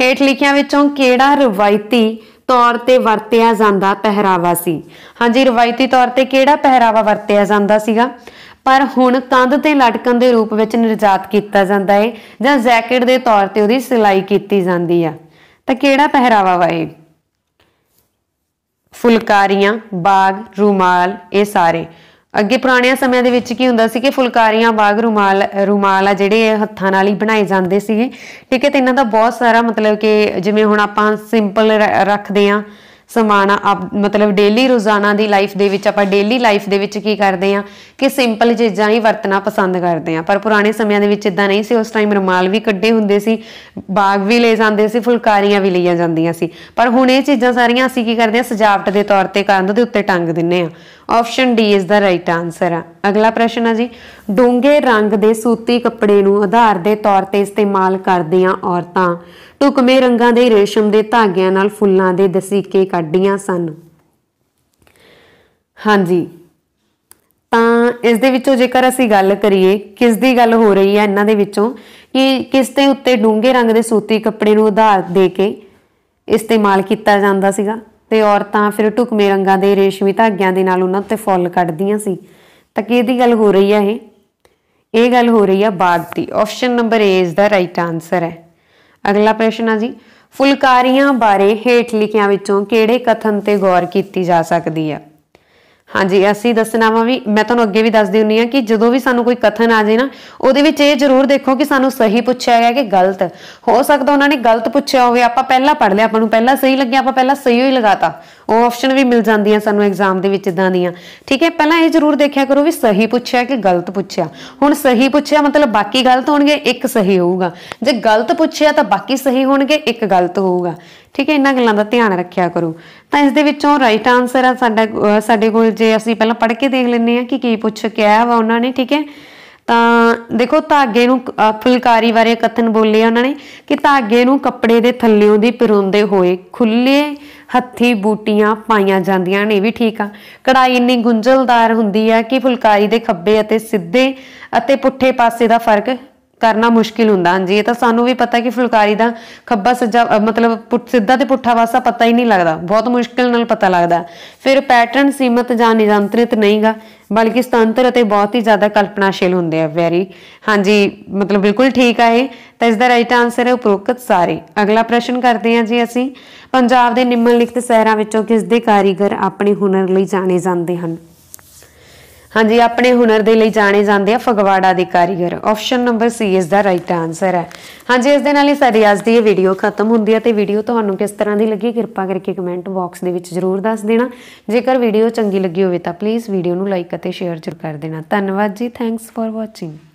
ਹੇਠ ਲਿਖਿਆਂ ਵਿੱਚੋਂ ਕਿਹੜਾ ਰਵਾਇਤੀ ਤੌਰ ਤੇ ਵਰਤਿਆ ਜਾਂਦਾ ਪਹਿਰਾਵਾ ਸੀ ਹਾਂਜੀ ਰਵਾਇਤੀ ਤੌਰ ਤੇ ਕਿਹੜਾ ਪਹਿਰਾਵਾ ਵਰਤਿਆ ਜਾਂਦਾ ਸੀਗਾ ਪਰ ਹੁਣ ਕੰਧ ਤੇ ਲਟਕਣ ਦੇ ਰੂਪ ਵਿੱਚ ਨਿਰਜਾਤ ਕੀਤਾ ਜਾਂਦਾ ਹੈ ਜਾਂ ਜੈਕਟ ਦੇ ਤੌਰ ਤੇ ਉਹਦੀ ਸਿਲਾਈ ਕੀਤੀ ਜਾਂਦੀ ਆ ਤਾਂ ਕਿਹੜਾ ਪਹਿਰਾਵਾ ਵਾ ਇਹ ਫੁਲਕਾਰੀਆਂ ਬਾਗ ਰੁਮਾਲ ਇਹ ਸਾਰੇ ਅੱਗੇ ਪੁਰਾਣਿਆਂ ਸਮਿਆਂ ਦੇ ਵਿੱਚ ਕੀ ਹੁੰਦਾ ਸੀ ਕਿ ਫੁਲਕਾਰੀਆਂ ਬਾਗ ਰੁਮਾਲ ਰੁਮਾਲ ਆ ਜਿਹੜੇ ਹੱਥਾਂ ਨਾਲ ਹੀ ਬਣਾਏ ਜਾਂਦੇ ਸੀਗੇ ਠੀਕ ਹੈ ਤੇ ਇਹਨਾਂ ਦਾ ਬਹੁਤ ਸਾਰਾ ਮਤਲਬ ਕਿ ਜਿਵੇਂ ਹੁਣ ਆਪਾਂ ਸਿੰਪਲ ਰੱਖਦੇ ਆਂ ਸਮਾਣਾ ਮਤਲਬ ਡੇਲੀ ਰੋਜ਼ਾਨਾ ਦੀ ਲਾਈਫ ਦੇ ਵਿੱਚ ਆਪਾਂ ਡੇਲੀ ਲਾਈਫ ਦੇ ਵਿੱਚ ਕੀ ਕਰਦੇ ਆ ਕਿ ਸਿੰਪਲ ਚੀਜ਼ਾਂ ਹੀ ਵਰਤਣਾ ਪਸੰਦ ਕਰਦੇ ਆ ਪਰ ਪੁਰਾਣੇ ਸਮਿਆਂ ਦੇ ਵਿੱਚ ਇਦਾਂ ਨਹੀਂ ਸੀ ਉਸ ਟਾਈਮ ਰੁਮਾਲ ਵੀ ਕੱਢੇ ਹੁੰਦੇ ਸੀ ਬਾਗ ਵੀ ਲੈ ਜਾਂਦੇ ਸੀ ਫੁਲਕਾਰੀਆਂ ਵੀ ਲਈਆਂ ਜਾਂਦੀਆਂ ਸੀ ਪਰ ਹੁਣ ਇਹ ਚੀਜ਼ਾਂ ਸਾਰੀਆਂ ਅਸੀਂ ਕੀ ਕਰਦੇ ਆ ਸਜਾਵਟ ਦੇ ਤੌਰ ਤੇ ਕੰਧ ਦੇ ਉੱਤੇ ਟੰਗ ਦਿੰਨੇ ਆ option D is the right answer ਆ ਅਗਲਾ ਪ੍ਰਸ਼ਨ ਆ ਜੀ ਡੂੰਘੇ ਰੰਗ ਦੇ ਸੂਤੀ ਕੱਪੜੇ ਨੂੰ ਆਧਾਰ ਦੇ ਤੌਰ ਤੇ ਇਸਤੇਮਾਲ ਕਰਦੀਆਂ ਔਰਤਾਂ ਟੁਕਮੇ ਰੰਗਾਂ ਦੇ ਰੇਸ਼ਮ ਦੇ ਧਾਗਿਆਂ ਨਾਲ ਫੁੱਲਾਂ ਦੇ ਦਸੀਕੇ ਕੱਢੀਆਂ ਸਨ ਹਾਂਜੀ ਤਾਂ ਇਸ ਦੇ ਵਿੱਚੋਂ ਜੇਕਰ ਅਸੀਂ ਗੱਲ ਕਰੀਏ ਕਿਸ ਦੀ ਗੱਲ ਹੋ ਰਹੀ ਹੈ ਇਹਨਾਂ ਦੇ ਵਿੱਚੋਂ ਕਿ ਕਿਸ ਤੇ ਉੱਤੇ ਡੂੰਘੇ ਰੰਗ ਦੇ ਸੂਤੀ ਕੱਪੜੇ ਨੂੰ ਆਧਾਰ ਦੇ ਕੇ ਇਸਤੇਮਾਲ ਕੀਤਾ ਜਾਂਦਾ ਸੀਗਾ ਤੇ ਔਰਤਾਂ ਫਿਰ ਟੁਕਮੇ ਰੰਗਾਂ ਦੇ ਰੇਸ਼ਮੀ ਧਾਗਿਆਂ ਦੇ ਨਾਲ ਉਹਨਾਂ ਤੇ ਫੁੱਲ ਕੱਢਦੀਆਂ ਸੀ ਤਾਂ ਕਿਹਦੀ ਗੱਲ ਹੋ ਰਹੀ ਹੈ ਇਹ ਇਹ ਗੱਲ ਹੋ ਰਹੀ ਆ ਬਾਗ ਦੀ option number A is the right answer ਹੈ ਅਗਲਾ ਪ੍ਰਸ਼ਨ ਆ ਜੀ ਫੁਲਕਾਰੀਆਂ ਬਾਰੇ ਹੇਠ ਲਿਖਿਆਂ ਵਿੱਚੋਂ ਕਿਹੜੇ ਕਥਨ ਤੇ ਗੌਰ ਕੀਤੀ ਜਾ ਸਕਦੀ ਹੈ ਹਾਂਜੀ ਅਸੀਂ ਦੱਸਣਾ ਵਾ ਵੀ ਮੈਂ ਤੁਹਾਨੂੰ ਅੱਗੇ ਵੀ ਦੱਸਦੀ ਹੁੰਨੀ ਆ ਕਿ ਜਦੋਂ ਵੀ ਸਾਨੂੰ ਕੋਈ ਕਥਨ ਆ ਜੇ ਨਾ ਉਹਦੇ ਵਿੱਚ ਇਹ ਜ਼ਰੂਰ ਦੇਖੋ ਕਿ ਸਾਨੂੰ ਸਹੀ ਪੁੱਛਿਆ ਗਿਆ ਕਿ ਗਲਤ ਹੋ ਸਕਦਾ ਉਹਨਾਂ ਨੇ ਗਲਤ ਪੁੱਛਿਆ ਹੋਵੇ ਆਪਾਂ ਪਹਿਲਾਂ ਪੜ ਲਿਆ ਆਪਾਂ ਨੂੰ ਪਹਿਲਾਂ ਸਹੀ ਲੱਗਿਆ ਆਪਾਂ ਪਹਿਲਾਂ ਸਹੀ ਹੀ ਲਗਾਤਾ ਉਹ ਆਪਸ਼ਨ ਵੀ ਮਿਲ ਜਾਂਦੀਆਂ ਸਾਨੂੰ ਐਗਜ਼ਾਮ ਦੇ ਵਿੱਚ ਇਦਾਂ ਦੀਆਂ ਠੀਕ ਹੈ ਪਹਿਲਾਂ ਇਹ ਜ਼ਰੂਰ ਦੇਖਿਆ ਕਰੋ ਵੀ ਸਹੀ ਪੁੱਛਿਆ ਕਿ ਗਲਤ ਪੁੱਛਿਆ ਹੁਣ ਸਹੀ ਪੁੱਛਿਆ ਮਤਲਬ ਬਾਕੀ ਗਲਤ ਹੋਣਗੇ ਇੱਕ ਸਹੀ ਹੋਊਗਾ ਜੇ ਗਲਤ ਪੁੱਛਿਆ ਤਾਂ ਬਾਕੀ ਸਹੀ ਹੋਣਗੇ ਇੱਕ ਗਲਤ ਹੋਊਗਾ ਠੀਕ ਹੈ ਇਹਨਾਂ ਗੱਲਾਂ ਦਾ ਧਿਆਨ ਰੱਖਿਆ ਕਰੋ ਤਾਂ ਇਸ ਦੇ ਵਿੱਚੋਂ ਰਾਈਟ ਆਨਸਰ ਆ ਸਾਡਾ ਸਾਡੇ ਕੋਲ ਜੇ ਅਸੀਂ ਪਹਿਲਾਂ ਪੜ੍ਹ ਕੇ ਦੇਖ ਲੈਂਦੇ ਆ ਕਿ ਕੀ ਪੁੱਛ ਕੇ ਆਇਆ ਵਾ ਉਹਨਾਂ ਨੇ ਠੀਕ ਹੈ ਤਾਂ ਦੇਖੋ ਧਾਗੇ ਨੂੰ ਫੁਲਕਾਰੀ ਬਾਰੇ ਕਥਨ ਬੋਲੇ ਉਹਨਾਂ ਨੇ ਕਿ ਧਾਗੇ ਨੂੰ ਕੱਪੜੇ ਦੇ ਥੱਲਿਓਂ ਦੀ ਪਰੋਂਦੇ ਹੋਏ ਖੁੱਲੇ ਹੱਥੀ ਬੂਟੀਆਂ ਪਾਈਆਂ ਜਾਂਦੀਆਂ ਨੇ ਵੀ ਠੀਕ ਆ ਕਢਾਈ ਇੰਨੀ ਗੁੰਝਲਦਾਰ ਹੁੰਦੀ ਆ ਕਿ ਫੁਲਕਾਰੀ ਦੇ ਖੱਬੇ ਅਤੇ ਸਿੱਧੇ ਅਤੇ ਪੁੱਠੇ ਪਾਸੇ ਦਾ ਫਰਕ ਕਰਨਾ ਮੁਸ਼ਕਿਲ ਹੁੰਦਾ ਹਾਂਜੀ ਇਹ ਤਾਂ ਸਾਨੂੰ ਵੀ ਪਤਾ ਕਿ ਫੁਲਕਾਰੀ ਦਾ ਖੱਬਾ ਸੱਜਾ ਮਤਲਬ ਸਿੱਧਾ ਤੇ ਪੁੱਠਾ ਵਾਸਾ ਪਤਾ ਹੀ ਨਹੀਂ ਲੱਗਦਾ ਬਹੁਤ ਮੁਸ਼ਕਿਲ ਨਾਲ ਪਤਾ ਲੱਗਦਾ ਫਿਰ ਪੈਟਰਨ ਸੀਮਤ ਜਾਂ ਨਿਯੰਤਰਿਤ ਨਹੀਂਗਾ ਬਲਕਿ ਸੁਤੰਤਰ ਅਤੇ ਬਹੁਤ ਹੀ ਜ਼ਿਆਦਾ ਕਲਪਨਾਸ਼ੀਲ ਹੁੰਦੇ ਆ ਵੈਰੀ ਹਾਂਜੀ ਮਤਲਬ ਬਿਲਕੁਲ ਠੀਕ ਆ ਇਹ ਤਾਂ ਇਸ ਦਾ ਰਾਈਟ ਆਨਸਰ ਹੈ ਉਪਰੋਕਤ ਸਾਰੇ ਅਗਲਾ ਪ੍ਰਸ਼ਨ ਕਰਦੇ ਹਾਂ ਜੀ ਅਸੀਂ ਪੰਜਾਬ ਦੇ ਨਿਮਨਲਿਖਤ ਸ਼ਹਿਰਾਂ ਵਿੱਚੋਂ ਕਿਸ ਦੇ ਕਾਰੀਗਰ ਆਪਣੇ ਹੁਨਰ ਲਈ ਜਾਣੇ ਜਾਂਦੇ ਹਨ ਹਾਂਜੀ ਆਪਣੇ ਹੁਨਰ ਦੇ ਲਈ ਜਾਣੇ ਜਾਂਦੇ ਆ ਫਗਵਾੜਾ ਦੇ ਕਾਰੀਗਰ ਆਪਸ਼ਨ ਨੰਬਰ ਸੀ ਇਸ ਦਾ ਰਾਈਟ ਆਨਸਰ ਹੈ ਹਾਂਜੀ ਇਸ ਦੇ ਨਾਲ ਹੀ ਸਾਡੀ ਅੱਜ ਦੀ ਇਹ ਵੀਡੀਓ ਖਤਮ ਹੁੰਦੀ ਹੈ ਤੇ ਵੀਡੀਓ ਤੁਹਾਨੂੰ ਕਿਸ ਤਰ੍ਹਾਂ ਦੀ ਲੱਗੀ ਕਿਰਪਾ ਕਰਕੇ ਕਮੈਂਟ ਬਾਕਸ ਦੇ ਵਿੱਚ ਜ਼ਰੂਰ ਦੱਸ ਦੇਣਾ ਜੇਕਰ ਵੀਡੀਓ ਚੰਗੀ ਲੱਗੀ ਹੋਵੇ ਤਾਂ ਪਲੀਜ਼ ਵੀਡੀਓ ਨੂੰ ਲਾਈਕ ਅਤੇ ਸ਼ੇਅਰ ਜ਼ਰੂਰ ਕਰ ਦੇਣਾ ਧੰਨਵਾਦ ਜੀ ਥੈਂਕਸ ਫਾਰ ਵਾਚਿੰਗ